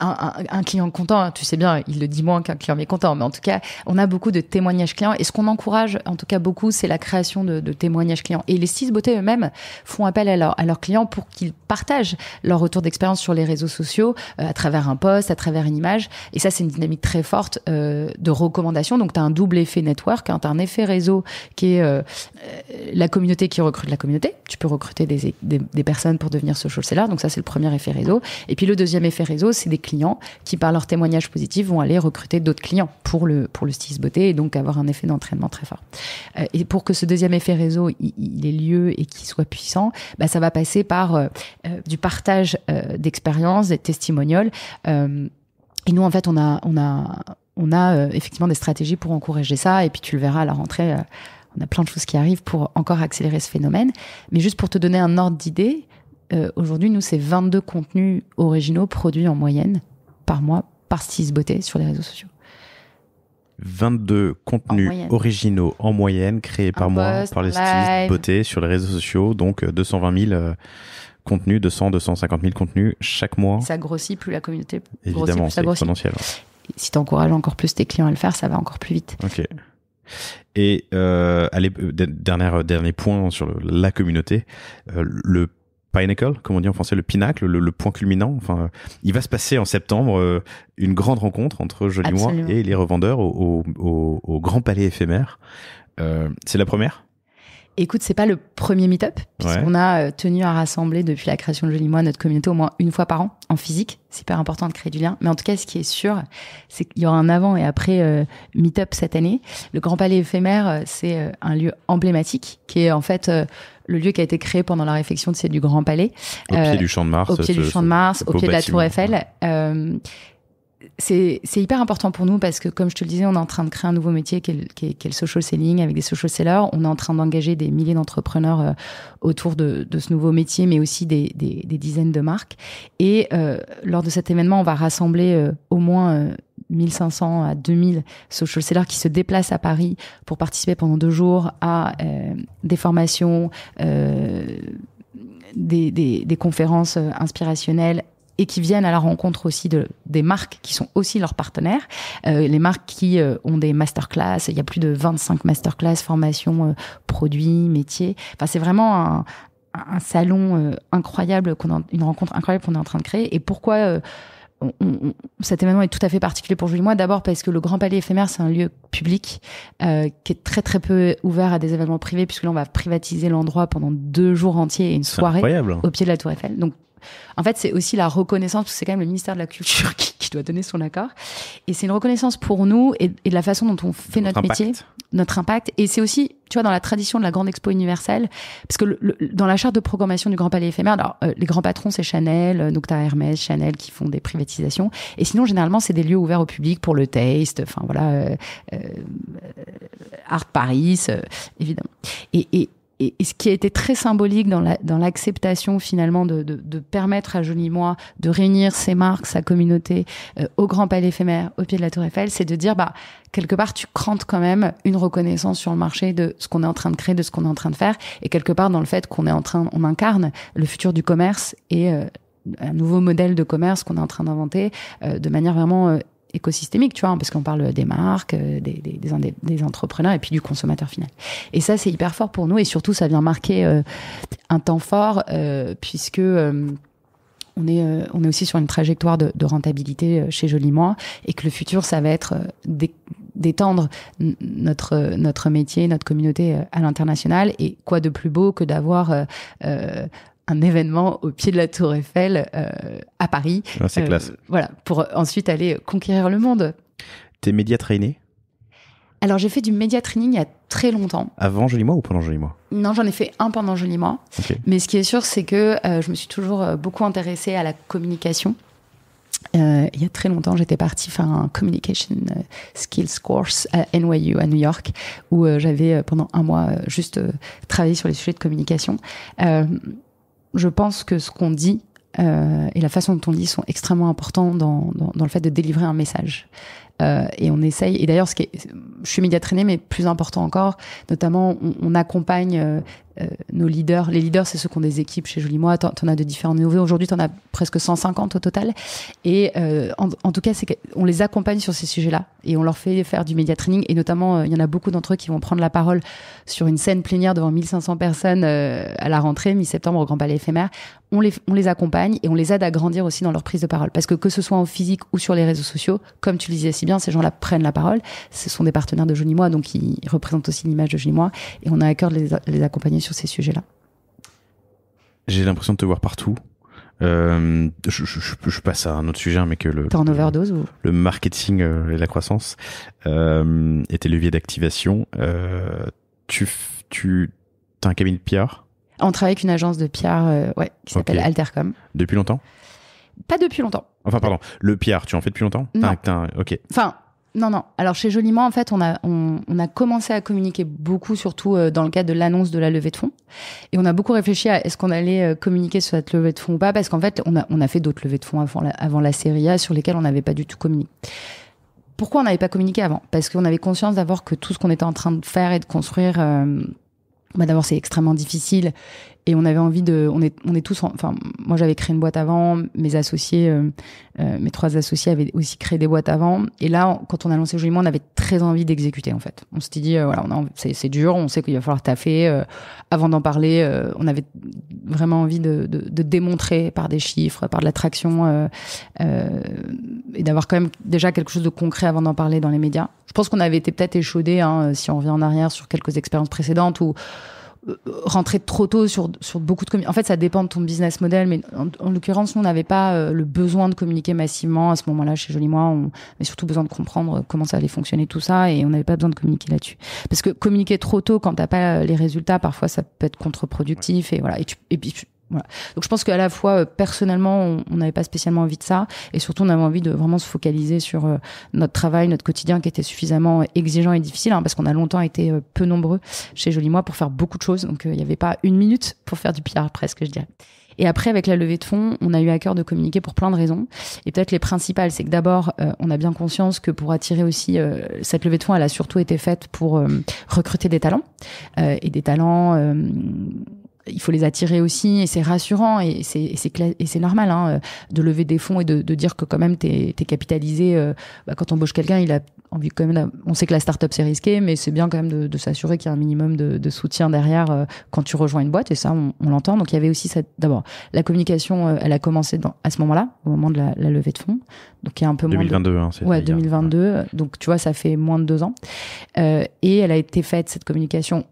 un, client content, hein, tu sais bien, il le dit moins qu'un client mécontent, mais en tout cas, on a beaucoup de témoignages clients. Et ce qu'on encourage, en tout cas beaucoup, c'est la création de, de témoignages clients. Et les six beautés eux-mêmes font appel à, à leurs clients pour qu'ils partagent leur retour d'expérience sur les réseaux sociaux, euh, à travers un post, à travers une image. Et ça, c'est une dynamique très forte euh, de recommandation. Donc, tu as un double effet network, hein, tu as un effet réseau qui est euh, la communauté qui recrute la communauté. Tu peux recruter des, des, des personnes pour devenir social seller. Donc, ça, c'est le premier effet réseau. Et puis, le deuxième effet réseau, c'est des clients qui, par leur témoignage positif, vont aller recruter d'autres clients pour le, pour le beauté et donc avoir un effet d'entraînement très fort. Euh, et pour que ce deuxième effet réseau, il, ait lieu et qu'il soit puissant, bah, ça va passer par euh, euh, du partage euh, d'expériences, de testimonials. et nous, en fait, on a, on a, on a effectivement des stratégies pour encourager ça. Et puis, tu le verras à la rentrée, on a plein de choses qui arrivent pour encore accélérer ce phénomène. Mais juste pour te donner un ordre d'idée, euh, aujourd'hui, nous, c'est 22 contenus originaux produits en moyenne par mois par Stis Beauté sur les réseaux sociaux. 22 contenus originaux en moyenne créés par mois par les stylistes beauté sur les réseaux sociaux, donc 220 euh, 000 euh, contenus, 200, 250 000 contenus chaque mois. Ça grossit plus la communauté. Évidemment, c'est exponentiel. Si tu encourages encore plus tes clients à le faire, ça va encore plus vite. Ok. Et allez, dernier point sur la communauté, le pinnacle, comme on dit en français, le pinacle, le, point culminant. Enfin, il va se passer en septembre euh, une grande rencontre entre Jolie et les revendeurs au, Grand Palais éphémère. Euh, c'est la première Écoute, c'est pas le premier meet-up, puisqu'on a euh, tenu à rassembler depuis la création de Jolie Moi notre communauté au moins une fois par an en physique. C'est hyper important de créer du lien. Mais en tout cas, ce qui est sûr, c'est qu'il y aura un avant et après meet-up cette année. Le Grand Palais éphémère, c'est un lieu emblématique qui est en fait le lieu qui a été créé pendant la réfection c'est du Grand Palais. Au pied euh, du Champ de Mars. Au pied du Champ de Mars, au pied de la Tour Eiffel. Euh, c'est hyper important pour nous parce que, comme je te le disais, on est en train de créer un nouveau métier qui est, le, social selling avec des social sellers. On est en train d'engager des milliers d'entrepreneurs euh, autour de, ce nouveau métier, mais aussi des, dizaines de marques. Et lors de cet événement, on va rassembler au moins 1500 à 2000 social sellers qui se déplacent à Paris pour participer pendant deux jours à euh, des formations, euh, des, des, des, conférences euh, inspirationnelles et qui viennent à la rencontre aussi de, des marques qui sont aussi leurs partenaires, euh, les marques qui ont des masterclass, il y a plus de 25 masterclass, formations, produits, métiers. Enfin, c'est vraiment un, un salon incroyable, qu'on une rencontre incroyable qu'on est en train de créer. Et pourquoi cet événement est tout à fait particulier pour Julie moi. D'abord parce que le Grand Palais éphémère, c'est un lieu public euh, qui est très très peu ouvert à des événements privés, puisque là on va privatiser l'endroit pendant deux jours entiers et une soirée au pied de la Tour Eiffel. Donc en fait, c'est aussi la reconnaissance, parce que c'est quand même le ministère de la Culture qui, doit donner son accord. Et c'est une reconnaissance pour nous et, de la façon dont on fait notre, métier, notre impact. Et c'est aussi, tu vois, dans la tradition de la grande expo universelle, parce que dans la charte de programmation du Grand Palais éphémère, alors, euh, les grands patrons, c'est Chanel, Nocta euh, Hermès, Chanel qui font des privatisations. Et sinon, généralement, c'est des lieux ouverts au public pour le taste, enfin voilà, euh, Art Paris, évidemment. Et, et, et, ce qui a été très symbolique dans, la, dans l'acceptation finalement de, permettre à Jolie Moi de réunir ses marques, sa communauté euh, au Grand Palais éphémère, au pied de la Tour Eiffel, c'est de dire bah quelque part tu crantes quand même une reconnaissance sur le marché de ce qu'on est en train de créer, de ce qu'on est en train de faire, et quelque part dans le fait qu'on est en train, on incarne le futur du commerce et euh, un nouveau modèle de commerce qu'on est en train d'inventer euh, de manière vraiment écosystémique, tu vois, hein, parce qu'on parle des marques, euh, des, des, des, entrepreneurs et puis du consommateur final. Et ça, c'est hyper fort pour nous et surtout, ça vient marquer euh, un temps fort euh, puisque on est, on est aussi sur une trajectoire de, de rentabilité chez Joli Moi et que le futur, ça va être d'étendre notre notre métier, notre communauté à l'international et quoi de plus beau que d'avoir un événement au pied de la Tour Eiffel euh, à Paris. Ah, c'est euh, classe. Voilà, pour ensuite aller conquérir le monde. T'es média trainée alors j'ai fait du média training il y a très longtemps. Avant Joli Mois ou pendant Joli Mois Non, j'en ai fait un pendant Joli Mois. Mais ce qui est sûr, c'est que euh, je me suis toujours beaucoup intéressée à la communication. il y a très longtemps, j'étais partie faire un communication skills course à NYU à New York, où j'avais pendant un mois juste travaillé sur les sujets de communication je pense que ce qu'on dit euh, et la façon dont on dit sont extrêmement importants dans, dans, dans, le fait de délivrer un message. Euh, et on essaye. Et d'ailleurs, ce qui est, je suis média mais plus important encore, notamment, on, accompagne euh, euh, nos leaders. Les leaders, c'est ceux qui ont des équipes chez Jolie Moi. T'en, as de différents nouveaux. Aujourd'hui, t'en as presque 150 au total. Et en, tout cas, c'est qu'on les accompagne sur ces sujets-là et on leur fait faire du média training. Et notamment, il y en a beaucoup d'entre eux qui vont prendre la parole sur une scène plénière devant 1500 personnes à la rentrée, mi-septembre, au Grand Palais éphémère. On les, on les accompagne et on les aide à grandir aussi dans leur prise de parole. Parce que que ce soit en physique ou sur les réseaux sociaux, comme tu le disais si bien, ces gens-là prennent la parole. Ce sont des partenaires de Johnny Moi, donc ils représentent aussi l'image de Johnny Moi. Et on a à cœur de les, accompagner sur ces sujets-là. J'ai l'impression de te voir partout. Euh, je, passe à un autre sujet, hein, mais que le, en overdose, ou... le marketing euh, et la croissance euh, et leviers d'activation. Euh, tu tu as un cabinet de PR On travaille avec une agence de PR ouais, qui s'appelle Altercom. Depuis longtemps Pas depuis longtemps. Enfin, pardon, le Pierre, tu en fais depuis longtemps Non. ok. Enfin, non, non. Alors, chez Joliment, en fait, on a, on, a commencé à communiquer beaucoup, surtout euh, dans le cadre de l'annonce de la levée de fonds. Et on a beaucoup réfléchi à est-ce qu'on allait euh, communiquer sur cette levée de fonds ou pas, parce qu'en fait, on a, on a fait d'autres levées de fonds avant la, avant la série A sur lesquelles on n'avait pas du tout communiqué. Pourquoi on n'avait pas communiqué avant Parce qu'on avait conscience d'avoir que tout ce qu'on était en train de faire et de construire. Euh, bah, d'abord c'est extrêmement difficile et on avait envie de on est on est tous enfin moi j'avais créé une boîte avant mes associés euh, euh, mes trois associés avaient aussi créé des boîtes avant et là quand on a lancé Joliment on avait très envie d'exécuter en fait on s'était dit euh, voilà on c'est dur on sait qu'il va falloir taffer avant d'en parler on avait vraiment envie de, de, de, démontrer par des chiffres par de l'attraction et d'avoir quand même déjà quelque chose de concret avant d'en parler dans les médias je pense qu'on avait été peut-être échaudé hein, si on revient en arrière sur quelques expériences précédentes où rentrer trop tôt sur, sur beaucoup de En fait, ça dépend de ton business model, mais en, l'occurrence, nous, on n'avait pas euh, le besoin de communiquer massivement à ce moment-là chez Jolie Moi. On avait surtout besoin de comprendre euh, comment ça allait fonctionner tout ça et on n'avait pas besoin de communiquer là-dessus. Parce que communiquer trop tôt quand t'as pas euh, les résultats, parfois, ça peut être contre-productif et voilà. et puis, voilà. Donc je pense qu'à la fois euh, personnellement, on n'avait pas spécialement envie de ça, et surtout on avait envie de vraiment se focaliser sur euh, notre travail, notre quotidien qui était suffisamment exigeant et difficile, hein, parce qu'on a longtemps été euh, peu nombreux chez Joli Moi pour faire beaucoup de choses, donc il n'y avait pas une minute pour faire du pire presque, je dirais. Et après, avec la levée de fonds, on a eu à cœur de communiquer pour plein de raisons. Et peut-être les principales, c'est que d'abord, on a bien conscience que pour attirer aussi cette levée de fonds, elle a surtout été faite pour recruter des talents et des talents il faut les attirer aussi et c'est rassurant et c'est c'est et normal hein, euh, de lever des fonds et de, de dire que quand même t'es es capitalisé. Euh, bah, quand on embauche quelqu'un, il a envie quand même. On sait que la start-up c'est risqué, mais c'est bien quand même de, de s'assurer qu'il y a un minimum de, de soutien derrière euh, quand tu rejoins une boîte et ça on, l'entend. Donc il y avait aussi cette d'abord la communication, elle a commencé dans, à ce moment-là au moment de la, levée de fonds. Donc il y a un peu 2022, moins. 2022. Hein, ouais, 2022. Donc tu vois ça fait moins de deux ans et elle a été faite cette communication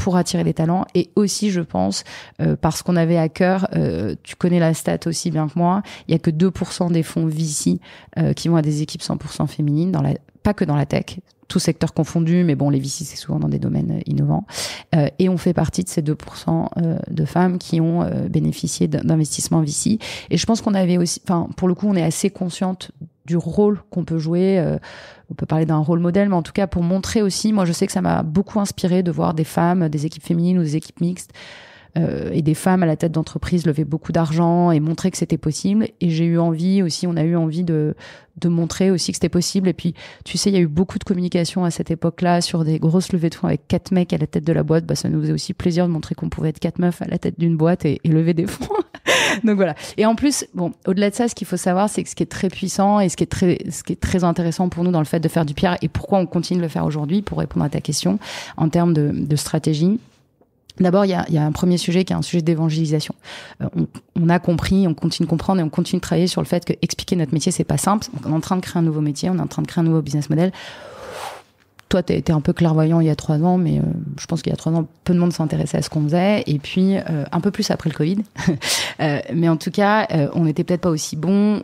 pour attirer les talents et aussi, je pense, euh, parce qu'on avait à cœur, euh, tu connais la stat aussi bien que moi, il y a que 2% des fonds VC euh, qui vont à des équipes 100% féminines, dans la, pas que dans la tech, tout secteur confondu, mais bon, les VC, c'est souvent dans des domaines innovants. et on fait partie de ces 2% de femmes qui ont bénéficié d'investissements VC. Et je pense qu'on avait aussi, enfin, pour le coup, on est assez consciente du rôle qu'on peut jouer. Euh, on peut parler d'un rôle modèle, mais en tout cas pour montrer aussi, moi je sais que ça m'a beaucoup inspiré de voir des femmes, des équipes féminines ou des équipes mixtes euh, et des femmes à la tête d'entreprise lever beaucoup d'argent et montrer que c'était possible. Et j'ai eu envie aussi, on a eu envie de, de montrer aussi que c'était possible. Et puis, tu sais, il y a eu beaucoup de communication à cette époque-là sur des grosses levées de fonds avec quatre mecs à la tête de la boîte. Bah, ça nous faisait aussi plaisir de montrer qu'on pouvait être quatre meufs à la tête d'une boîte et, lever des fonds. Donc voilà. Et en plus, bon, au-delà de ça, ce qu'il faut savoir, c'est que ce qui est très puissant et ce qui est très, ce qui est très intéressant pour nous dans le fait de faire du pire et pourquoi on continue de le faire aujourd'hui pour répondre à ta question en termes de, de stratégie D'abord, il y a, un premier sujet qui est un sujet d'évangélisation. Euh, on, a compris, on continue de comprendre et on continue de travailler sur le fait que expliquer notre métier, c'est pas simple. on est en train de créer un nouveau métier, on est en train de créer un nouveau business model. Toi, tu as été un peu clairvoyant il y a trois ans, mais euh, je pense qu'il y a trois ans, peu de monde s'intéressait à ce qu'on faisait. Et puis, euh, un peu plus après le Covid. Euh, mais en tout cas, on n'était peut-être pas aussi bon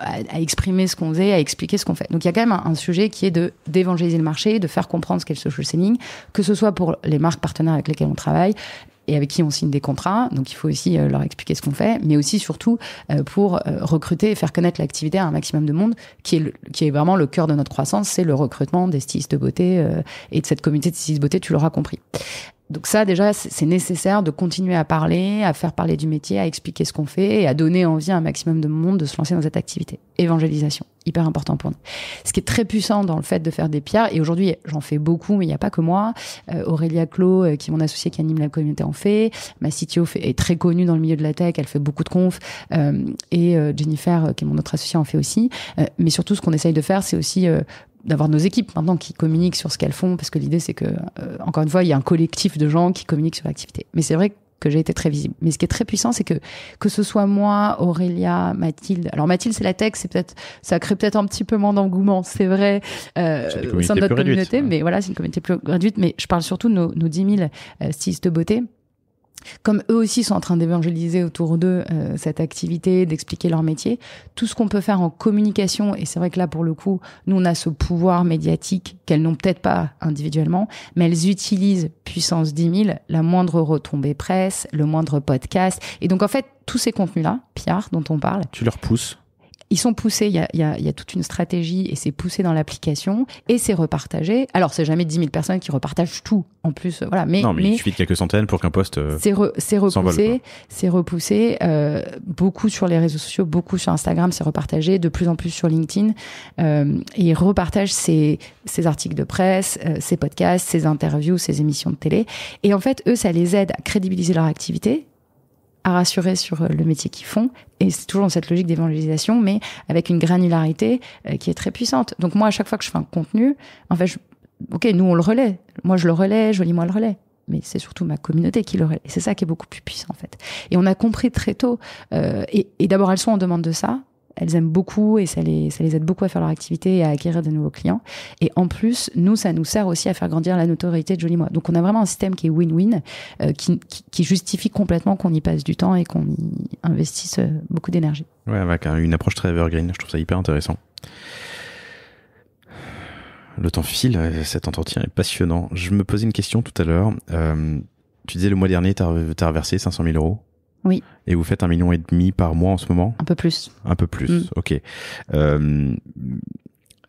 à, exprimer ce qu'on faisait, à expliquer ce qu'on fait. Donc, il y a quand même un, sujet qui est de d'évangéliser le marché, de faire comprendre ce qu'est le social selling, que ce soit pour les marques partenaires avec lesquelles on travaille, et avec qui on signe des contrats. Donc il faut aussi euh, leur expliquer ce qu'on fait, mais aussi surtout euh, pour euh, recruter et faire connaître l'activité à un maximum de monde, qui est, qui est vraiment le cœur de notre croissance, c'est le recrutement des stylistes de beauté et de cette communauté de stylistes de beauté, tu l'auras compris. Donc ça, déjà, c'est nécessaire de continuer à parler, à faire parler du métier, à expliquer ce qu'on fait et à donner envie à un maximum de monde de se lancer dans cette activité. Évangélisation hyper important pour nous. Ce qui est très puissant dans le fait de faire des pierres, et aujourd'hui j'en fais beaucoup, mais il n'y a pas que moi. Euh, Aurélia Clos, euh, qui est mon associée qui anime la communauté, en fait. Ma CTO est très connue dans le milieu de la tech, elle fait beaucoup de confs. Euh, et euh, Jennifer, qui est mon autre associée, en fait aussi. mais surtout, ce qu'on essaye de faire, c'est aussi d'avoir nos équipes maintenant qui communiquent sur ce qu'elles font, parce que l'idée c'est que, encore une fois, il y a un collectif de gens qui communiquent sur l'activité. Mais c'est vrai que que j'ai été très visible. Mais ce qui est très puissant, c'est que que ce soit moi, Aurélia, Mathilde. Alors Mathilde, c'est la tech, c'est peut-être ça crée peut-être un petit peu moins d'engouement, c'est vrai, euh, au notre communauté. mais voilà, c'est une communauté plus réduite. Mais je parle surtout de nos, nos 10 000 euh, stylistes de beauté comme eux aussi sont en train d'évangéliser autour d'eux euh, cette activité, d'expliquer leur métier, tout ce qu'on peut faire en communication, et c'est vrai que là, pour le coup, nous, on a ce pouvoir médiatique qu'elles n'ont peut-être pas individuellement, mais elles utilisent puissance 10 000, la moindre retombée presse, le moindre podcast. Et donc, en fait, tous ces contenus-là, Pierre, dont on parle. Tu leur pousses ils sont poussés, il y a, y, a, y a, toute une stratégie et c'est poussé dans l'application et c'est repartagé. Alors, c'est jamais 10 000 personnes qui repartagent tout en plus. Voilà, mais, non, mais, il suffit de quelques centaines pour qu'un poste. Euh, s'envole. c'est repoussé, c'est euh, repoussé beaucoup sur les réseaux sociaux, beaucoup sur Instagram, c'est repartagé, de plus en plus sur LinkedIn. Euh, et ils repartagent ces articles de presse, euh, ces podcasts, ces interviews, ces émissions de télé. Et en fait, eux, ça les aide à crédibiliser leur activité à rassurer sur euh, le métier qu'ils font. Et c'est toujours dans cette logique d'évangélisation, mais avec une granularité euh, qui est très puissante. Donc moi, à chaque fois que je fais un contenu, en fait, ok, nous on le relaie. Moi, je le relaie, je lis moi le relaie mais c'est surtout ma communauté qui le Et c'est ça qui est beaucoup plus puissant en fait. Et on a compris très tôt, euh, et, et d'abord elles sont en demande de ça, elles aiment beaucoup et ça les, ça les aide beaucoup à faire leur activité et à acquérir de nouveaux clients. Et en plus, nous, ça nous sert aussi à faire grandir la notoriété de Jolie Moi. Donc on a vraiment un système qui est win-win, euh, qui, qui, justifie complètement qu'on y passe du temps et qu'on y investisse euh, beaucoup d'énergie. Ouais, avec une approche très evergreen, je trouve ça hyper intéressant. Le temps file, euh, cet entretien est passionnant. Je me posais une question tout à l'heure. tu disais le mois dernier, tu as reversé 500 000 euros oui. Et vous faites un million et demi par mois en ce moment Un peu plus. Un peu plus, mm. ok. Euh,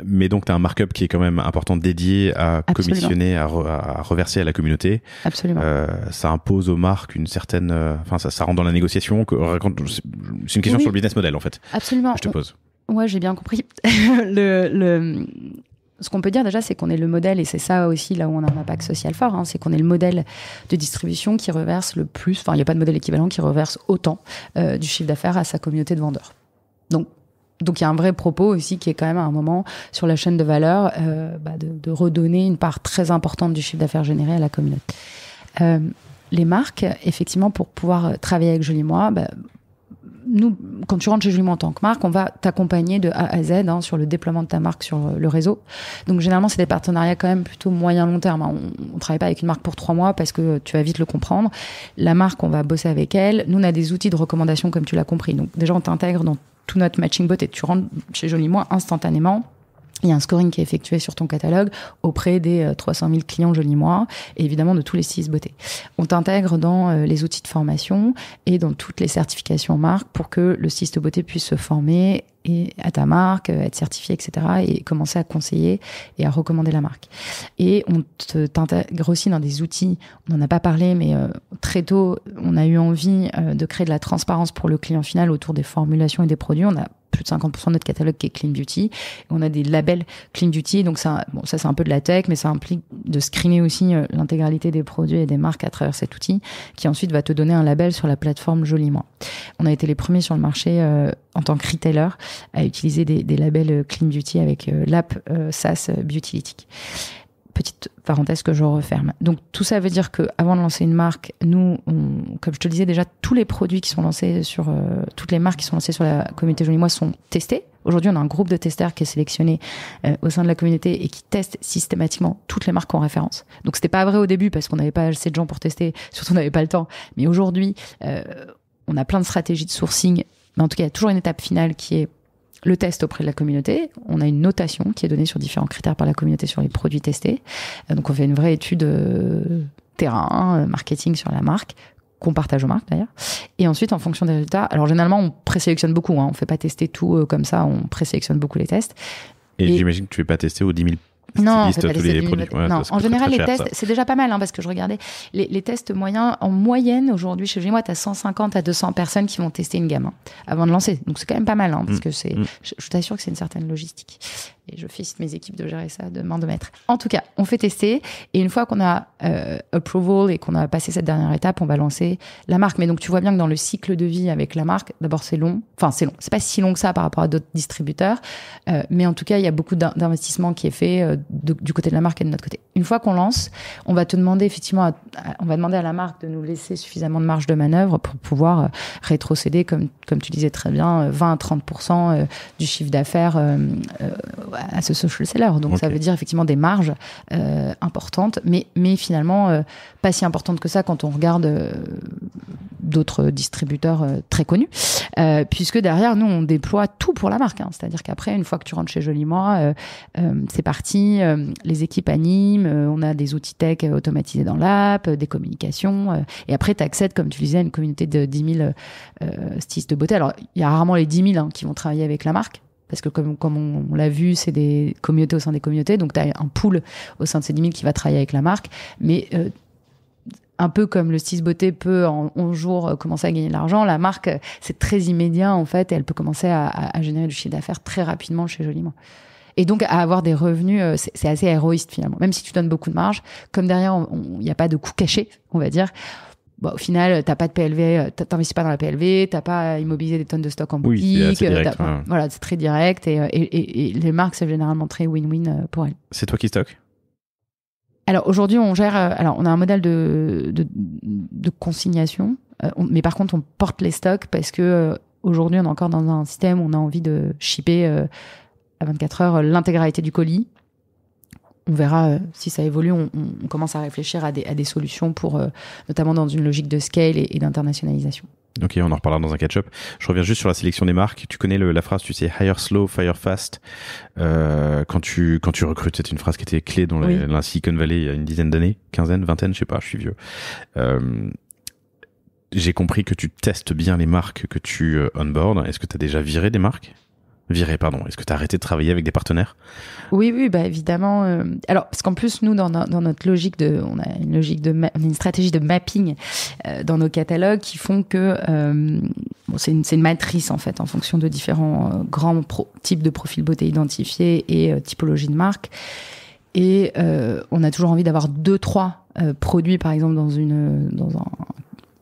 mais donc, tu as un markup qui est quand même important dédié à commissionner, à, reverser à la communauté. Absolument. Euh, ça impose aux marques une certaine. Euh, enfin, ça, ça rentre dans la négociation. C'est une question sur le business model, en fait. Absolument. Je te pose. Ouais, j'ai bien compris. le, ce qu'on peut dire déjà, c'est qu'on est le modèle, et c'est ça aussi là où on a un impact social fort, hein, c'est qu'on est le modèle de distribution qui reverse le plus, enfin il n'y a pas de modèle équivalent qui reverse autant euh, du chiffre d'affaires à sa communauté de vendeurs. Donc donc il y a un vrai propos aussi qui est quand même à un moment sur la chaîne de valeur euh, bah, de, redonner une part très importante du chiffre d'affaires généré à la communauté. Euh, les marques, effectivement, pour pouvoir travailler avec Jolie Moi, bah, nous, quand tu rentres chez Julie en tant que marque, on va t'accompagner de A à Z hein, sur le déploiement de ta marque sur euh, le réseau. Donc généralement, c'est des partenariats quand même plutôt moyen-long terme. Hein. On, travaille pas avec une marque pour trois mois parce que tu vas vite le comprendre. La marque, on va bosser avec elle. Nous, on a des outils de recommandation comme tu l'as compris. Donc déjà, on t'intègre dans tout notre matching bot et tu rentres chez Jolie instantanément il y a un scoring qui est effectué sur ton catalogue auprès des 300 euh, 000 clients jolis mois et évidemment de tous les six beauté. On t'intègre dans euh, les outils de formation et dans toutes les certifications marques pour que le site beauté puisse se former et à ta marque, euh, être certifié, etc. et commencer à conseiller et à recommander la marque. Et on t'intègre aussi dans des outils, on n'en a pas parlé, mais très tôt, on a eu envie de créer de la transparence pour le client final autour des formulations et des produits. On a plus de 50% de notre catalogue qui est clean beauty. On a des labels clean beauty, donc ça, bon, ça c'est un peu de la tech, mais ça implique de screener aussi euh, l'intégralité des produits et des marques à travers cet outil, qui ensuite va te donner un label sur la plateforme Joliment. On a été les premiers sur le marché euh, en tant que retailer à utiliser des, labels euh, clean beauty avec l'app sas SaaS Petite parenthèse que je referme. Donc tout ça veut dire que avant de lancer une marque, nous, on, comme je te le disais déjà, tous les produits qui sont lancés sur euh, toutes les marques qui sont lancées sur la communauté Jolie Moi sont testés. Aujourd'hui, on a un groupe de testeurs qui est sélectionné euh, au sein de la communauté et qui teste systématiquement toutes les marques en référence. Donc c'était pas vrai au début parce qu'on n'avait pas assez de gens pour tester, surtout on n'avait pas le temps. Mais aujourd'hui, euh, on a plein de stratégies de sourcing. Mais en tout cas, il y a toujours une étape finale qui est le test auprès de la communauté. On a une notation qui est donnée sur différents critères par la communauté sur les produits testés. Euh, donc on fait une vraie étude euh, terrain, euh, marketing sur la marque, qu'on partage aux marques d'ailleurs. Et ensuite, en fonction des résultats, alors généralement, on présélectionne beaucoup, hein. on ne fait pas tester tout comme ça, on présélectionne beaucoup les tests. Et, j'imagine que tu ne fais pas tester aux 10 000 non, en général, les tests, c'est déjà pas mal, hein, parce que je regardais les, tests moyens. En moyenne, aujourd'hui, chez moi, tu as 150 à 200 personnes qui vont tester une gamme hein, avant de lancer. Donc, c'est quand même pas mal, hein, parce mmh. que c'est, mmh. je t'assure que c'est une certaine logistique. Et je félicite mes équipes de gérer ça de main de maître. En tout cas, on fait tester. Et une fois qu'on a euh, approval et qu'on a passé cette dernière étape, on va lancer la marque. Mais donc, tu vois bien que dans le cycle de vie avec la marque, d'abord, c'est long. Enfin, c'est long. C'est pas si long que ça par rapport à d'autres distributeurs. Euh, mais en tout cas, il y a beaucoup d'investissement qui est fait euh, du côté de la marque et de notre côté. Une fois qu'on lance, on va te demander effectivement, on va demander à la marque de nous laisser suffisamment de marge de manœuvre pour pouvoir rétrocéder, comme, comme tu disais très bien, 20 à 30% du chiffre d'affaires bah, à ce social seller. Donc ça veut dire effectivement des marges euh, importantes, mais, mais finalement euh, pas si importantes que ça quand on regarde euh, d'autres distributeurs très connus, puisque derrière nous on déploie tout pour la marque. Hein. C'est-à-dire qu'après une fois que tu rentres chez Joli Moi, c'est parti. les équipes animent, on a des outils tech automatisés dans l'app, des communications, et après tu accèdes, comme tu disais, à une communauté de 10 000 stylistes de beauté. Alors il y a rarement les 10 000 hein, qui vont travailler avec la marque parce que comme, on, l'a vu, c'est des communautés au sein des communautés, donc tu as un pool au sein de ces 000 qui va travailler avec la marque, mais euh, un peu comme le 6 beauté peut en 11 jours euh, commencer à gagner de l'argent, la marque, c'est très immédiat en fait, elle peut commencer à, générer du chiffre d'affaires très rapidement chez Joliment. Et donc à avoir des revenus, euh, c'est assez héroïste finalement. Même si tu donnes beaucoup de marge, comme derrière, il n'y a pas de coût caché, on va dire, au final, euh, t'as pas de PLV, euh, t'investis pas dans la PLV, t'as pas immobilisé des tonnes de stocks en oui, boutique. Euh, voilà, c'est très direct et, les marques, c'est généralement très win-win pour elles. C'est toi qui stocke Alors aujourd'hui, on gère. Alors, on a un modèle de, de, de consignation, mais par contre, on porte les stocks parce que aujourd'hui, on est encore dans un système où on a envie de shipper à 24 heures l'intégralité du colis on verra euh, si ça évolue. On, commence à réfléchir à des, solutions pour, euh, notamment dans une logique de scale et, d'internationalisation. Ok, on en reparlera dans un catch-up. Je reviens juste sur la sélection des marques. Tu connais la phrase, tu sais, hire slow, fire fast. Euh, quand tu quand tu recrutes, c'est une phrase qui était clé dans la, Silicon Valley il y a une dizaine d'années, quinzaine, vingtaine, je sais pas, je suis vieux. J'ai compris que tu testes bien les marques que tu onboard. Est-ce que tu as déjà viré des marques Viré, pardon. Est-ce que tu as arrêté de travailler avec des partenaires Oui, oui, bah évidemment. Euh, alors, parce qu'en plus, nous, dans, notre logique de, on a une logique de, une stratégie de mapping euh, dans nos catalogues qui font que euh, c'est une, matrice en fait, en fonction de différents grands types de profils beauté identifiés et typologie de marque. Et on a toujours envie d'avoir deux, trois produits, par exemple, dans une, dans un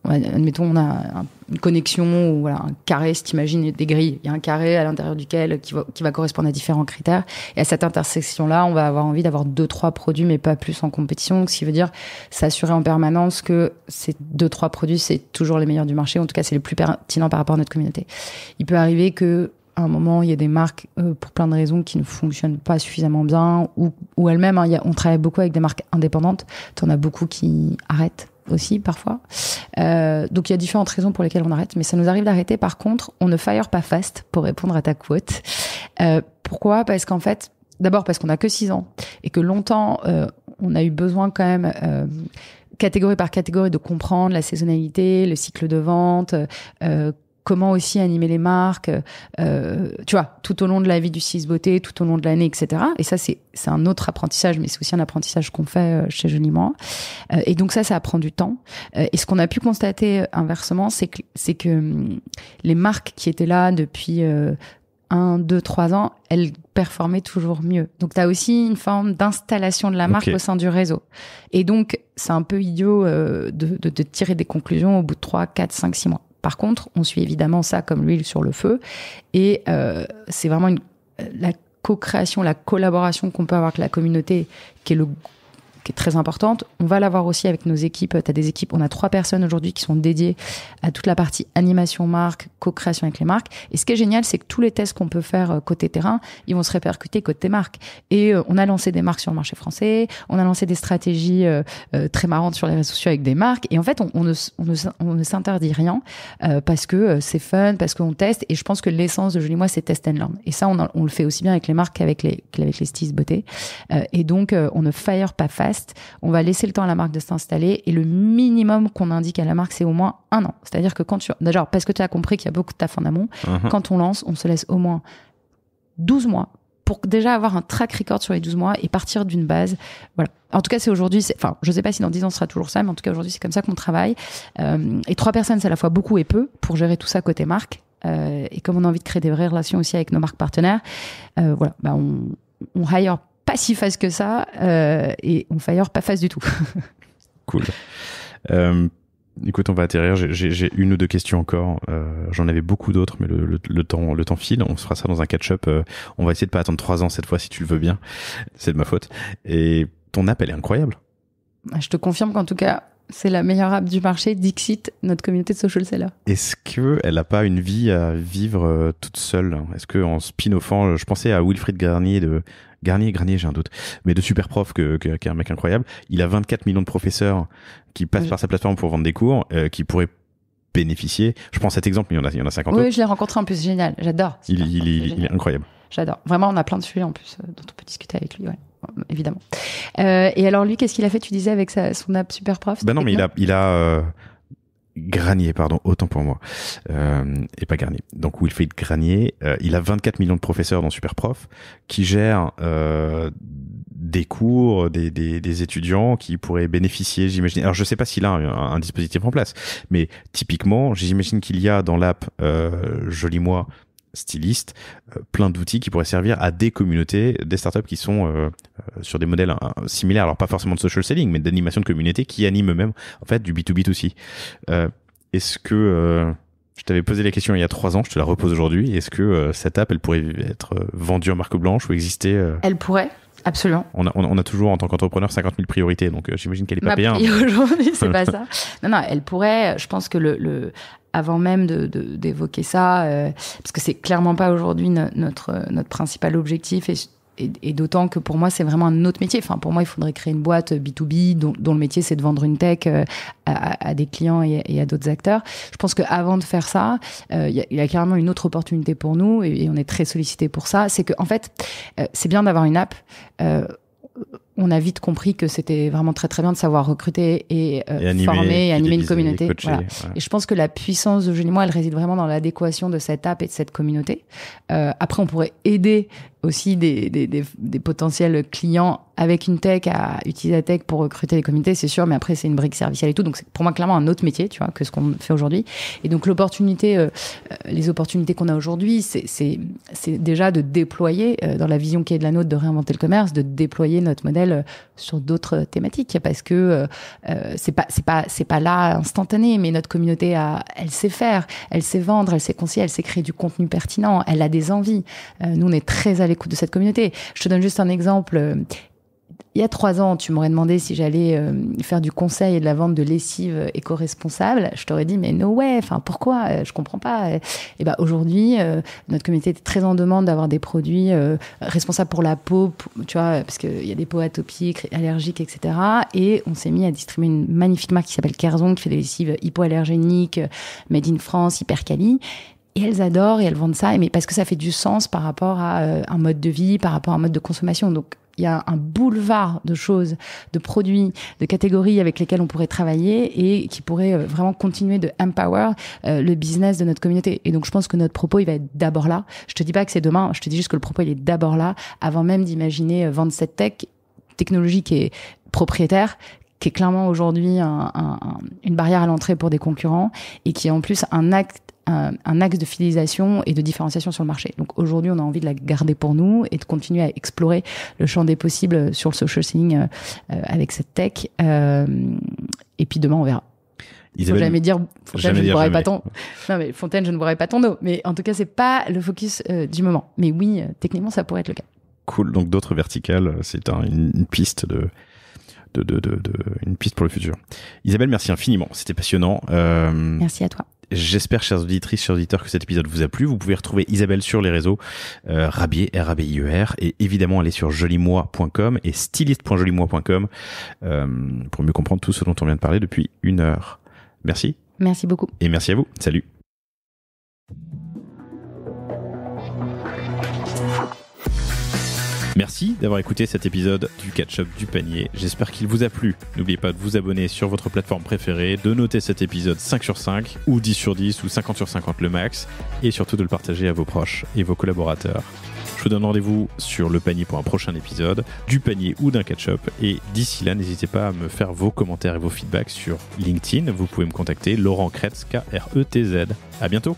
admettons, on a une connexion ou un carré, si imagines, des grilles. Il y a un carré à l'intérieur duquel qui va, correspondre à différents critères. Et à cette intersection-là, on va avoir envie d'avoir deux, trois produits, mais pas plus en compétition. Ce qui veut dire s'assurer en permanence que ces deux, trois produits, c'est toujours les meilleurs du marché. En tout cas, c'est les plus pertinents par rapport à notre communauté. Il peut arriver que à un moment, il y a des marques, euh, pour plein de raisons, qui ne fonctionnent pas suffisamment bien, ou, ou elles-mêmes, hein. on travaille beaucoup avec des marques indépendantes, Tu en as beaucoup qui arrêtent aussi parfois. Euh, donc il y a différentes raisons pour lesquelles on arrête, mais ça nous arrive d'arrêter. Par contre, on ne fire pas fast pour répondre à ta quote. Euh, pourquoi Parce qu'en fait, d'abord parce qu'on n'a que 6 ans et que longtemps euh, on a eu besoin quand même euh, catégorie par catégorie de comprendre la saisonnalité, le cycle de vente, euh, euh comment aussi animer les marques, euh, tu vois, tout au long de la vie du 6 beauté, tout au long de l'année, etc. Et ça, c'est un autre apprentissage, mais c'est aussi un apprentissage qu'on fait euh, chez Joliment. Euh, et donc ça, ça prend du temps. Euh, et ce qu'on a pu constater inversement, c'est que, c'est que hum, les marques qui étaient là depuis un, 2, trois ans, elles performaient toujours mieux. Donc, tu as aussi une forme d'installation de la marque au sein du réseau. Et donc, c'est un peu idiot de, de, tirer des conclusions au bout de trois, quatre, cinq, six mois. Par contre, on suit évidemment ça comme l'huile sur le feu. Et euh, c'est vraiment la co-création, la collaboration qu'on peut avoir avec la communauté, qui est le qui est très importante. On va l'avoir aussi avec nos équipes. Tu as des équipes, on a trois personnes aujourd'hui qui sont dédiées à toute la partie animation marque, co-création avec les marques. Et ce qui est génial, c'est que tous les tests qu'on peut faire euh, côté terrain, ils vont se répercuter côté marque. Et euh, on a lancé des marques sur le marché français, on a lancé des stratégies euh, très marrantes sur les réseaux sociaux avec des marques. Et en fait, on, ne, s'interdit rien parce que c'est fun, parce qu'on teste. Et je pense que l'essence de Jolie Moi, c'est test and learn. Et ça, on, on le fait aussi bien avec les marques qu'avec les, qu'avec les beauté. et donc, on ne fire pas face on va laisser le temps à la marque de s'installer et le minimum qu'on indique à la marque, c'est au moins un an. C'est-à-dire que quand tu, d'ailleurs, parce que tu as compris qu'il y a beaucoup de taf en amont, mhm. quand on lance, on se laisse au moins 12 mois pour déjà avoir un track record sur les 12 mois et partir d'une base. Voilà. En tout cas, c'est aujourd'hui, enfin, je sais pas si dans 10 ans ce sera toujours ça, mais en tout cas, aujourd'hui, c'est comme ça qu'on travaille. Euh, et trois personnes, c'est à la fois beaucoup et peu pour gérer tout ça côté marque. Euh, et comme on a envie de créer des vraies relations aussi avec nos marques partenaires, euh, voilà, bah, on, on hire pas si face que ça euh, et on fire pas face du tout. cool. Euh, écoute, on va atterrir. J'ai une ou deux questions encore. Euh, j'en avais beaucoup d'autres, mais le, temps, le temps file. On se fera ça dans un catch-up. on va essayer de pas attendre trois ans cette fois, si tu le veux bien. C'est de ma faute. Et ton app, elle est incroyable. Ah, je te confirme qu'en tout cas, c'est la meilleure app du marché, Dixit, notre communauté de social sellers. Est-ce qu'elle n'a pas une vie à vivre toute seule Est-ce qu'en spin-offant, je pensais à Wilfried Garnier de Garnier, Garnier, j'ai un doute, mais de super prof que, que, qui est un mec incroyable. Il a 24 millions de professeurs qui passent par sa plateforme pour vendre des cours, euh, qui pourraient bénéficier. Je prends cet exemple, mais il y en a, il y en a 50 Oui, je l'ai rencontré en plus, génial, j'adore. Il, est incroyable. J'adore. Vraiment, on a plein de sujets en plus euh, dont on peut discuter avec lui, évidemment. Euh, et alors lui, qu'est-ce qu'il a fait Tu disais avec sa, son app super prof Ben non, mais il a, il a Granier, pardon, autant pour moi, euh, et pas Garnier. Donc Wilfried Granier, euh, il a 24 millions de professeurs dans Superprof qui gèrent euh, des cours, des, des, des, étudiants qui pourraient bénéficier, j'imagine. Alors je sais pas s'il a un, dispositif en place, mais typiquement, j'imagine qu'il y a dans l'app, joli moi, stylistes, euh, plein d'outils qui pourraient servir à des communautés, des startups qui sont euh, euh, sur des modèles similaires, alors pas forcément de social selling, mais d'animation de communauté qui animent même, en fait du B2B2C. est-ce que je t'avais posé la question il y a trois ans, je te la repose aujourd'hui. Est-ce que cette app, elle pourrait être vendue en marque blanche ou exister Elle pourrait. Absolument. On a, on a, toujours, en tant qu'entrepreneur, 50 000 priorités, donc euh, j'imagine qu'elle n'est pas bien aujourd'hui, c'est pas ça. Non, non, elle pourrait, euh, je pense que le, avant même d'évoquer ça, euh, parce que c'est clairement pas aujourd'hui notre, notre principal objectif, et et, d'autant que pour moi, c'est vraiment un autre métier. Enfin, pour moi, il faudrait créer une boîte B2B euh, dont, le métier, c'est de vendre une tech euh, à, des clients et, à d'autres acteurs. Je pense qu'avant de faire ça, euh, il y, a carrément une autre opportunité pour nous et, on est très sollicité pour ça. C'est que, en fait, c'est bien d'avoir une app on a vite compris que c'était vraiment très très bien de savoir recruter et, euh, former et animer une communauté. Et je pense que la puissance de elle réside vraiment dans l'adéquation de cette app et de cette communauté. Euh, après, on pourrait aider aussi des, potentiels clients avec une tech à utiliser la tech pour recruter les communautés, c'est sûr, mais après c'est une brique servicielle et tout, donc c'est pour moi clairement un autre métier, tu vois, que ce qu'on fait aujourd'hui. Et donc l'opportunité, euh, les opportunités qu'on a aujourd'hui, c'est déjà de déployer dans la vision qui est de la nôtre de réinventer le commerce, de déployer notre modèle euh, sur d'autres thématiques parce que euh, euh, c'est pas c'est pas c'est pas là instantané mais notre communauté elle sait faire elle sait vendre elle sait conseiller elle sait créer du contenu pertinent elle a des envies nous on est très à l'écoute de cette communauté je te donne juste un exemple il y a trois ans, tu m'aurais demandé si j'allais euh, faire du conseil et de la vente de lessive éco-responsable. Je t'aurais dit, mais no way, enfin, pourquoi euh, Je comprends pas. Euh, et ben, aujourd'hui, notre comité est très en demande d'avoir des produits responsables pour la peau, tu vois, parce qu'il y a des peaux atopiques, allergiques, etc. Et on s'est mis à distribuer une magnifique marque qui s'appelle Kerzon, qui fait des lessives hypoallergéniques, made in France, hyper quali. Et elles adorent et elles vendent ça, mais parce que ça fait du sens par rapport à un mode de vie, par rapport à un mode de consommation. Donc, il y a un boulevard de choses, de produits, de catégories avec lesquelles on pourrait travailler et qui pourraient euh, vraiment continuer de empower euh, le business de notre communauté. Et donc, je pense que notre propos, il va être d'abord là. Je te dis pas que c'est demain, je te dis juste que le propos, il est d'abord là, avant même d'imaginer euh, vendre cette tech, technologique et propriétaire, qui est clairement aujourd'hui une barrière à l'entrée pour des concurrents et qui est en plus un acte un, axe de fidélisation et de différenciation sur le marché. Donc aujourd'hui, on a envie de la garder pour nous et de continuer à explorer le champ des possibles sur le social selling euh, avec cette tech. Euh, et puis demain, on verra. ne faut jamais dire Fontaine, je ne boirai pas ton. Non, mais Fontaine, je ne boirai pas ton eau. Mais en tout cas, c'est pas le focus euh, du moment. Mais oui, techniquement, ça pourrait être le cas. Cool. Donc d'autres verticales, c'est une piste de de, une piste pour le futur. Isabelle, merci infiniment. C'était passionnant. Euh, merci à toi. J'espère, chers auditrices, chers auditeurs, que cet épisode vous a plu. Vous pouvez retrouver Isabelle sur les réseaux euh, Rabier, R-A-B-I-E-R, e et évidemment aller sur jolimois.com et styliste.jolimois.com euh, pour mieux comprendre tout ce dont on vient de parler depuis une heure. Merci. Merci beaucoup. Et merci à vous. Salut. Merci d'avoir écouté cet épisode du Catch-up du panier. J'espère qu'il vous a plu. N'oubliez pas de vous abonner sur votre plateforme préférée, de noter cet épisode 5 sur 5 ou 10 sur 10 ou 50 sur 50 le max et surtout de le partager à vos proches et vos collaborateurs. Je vous donne rendez-vous sur le panier pour un prochain épisode, du panier ou d'un catch-up. Et d'ici là, n'hésitez pas à me faire vos commentaires et vos feedbacks sur LinkedIn. Vous pouvez me contacter Laurent Kretz, K-R-E-T-Z. À bientôt!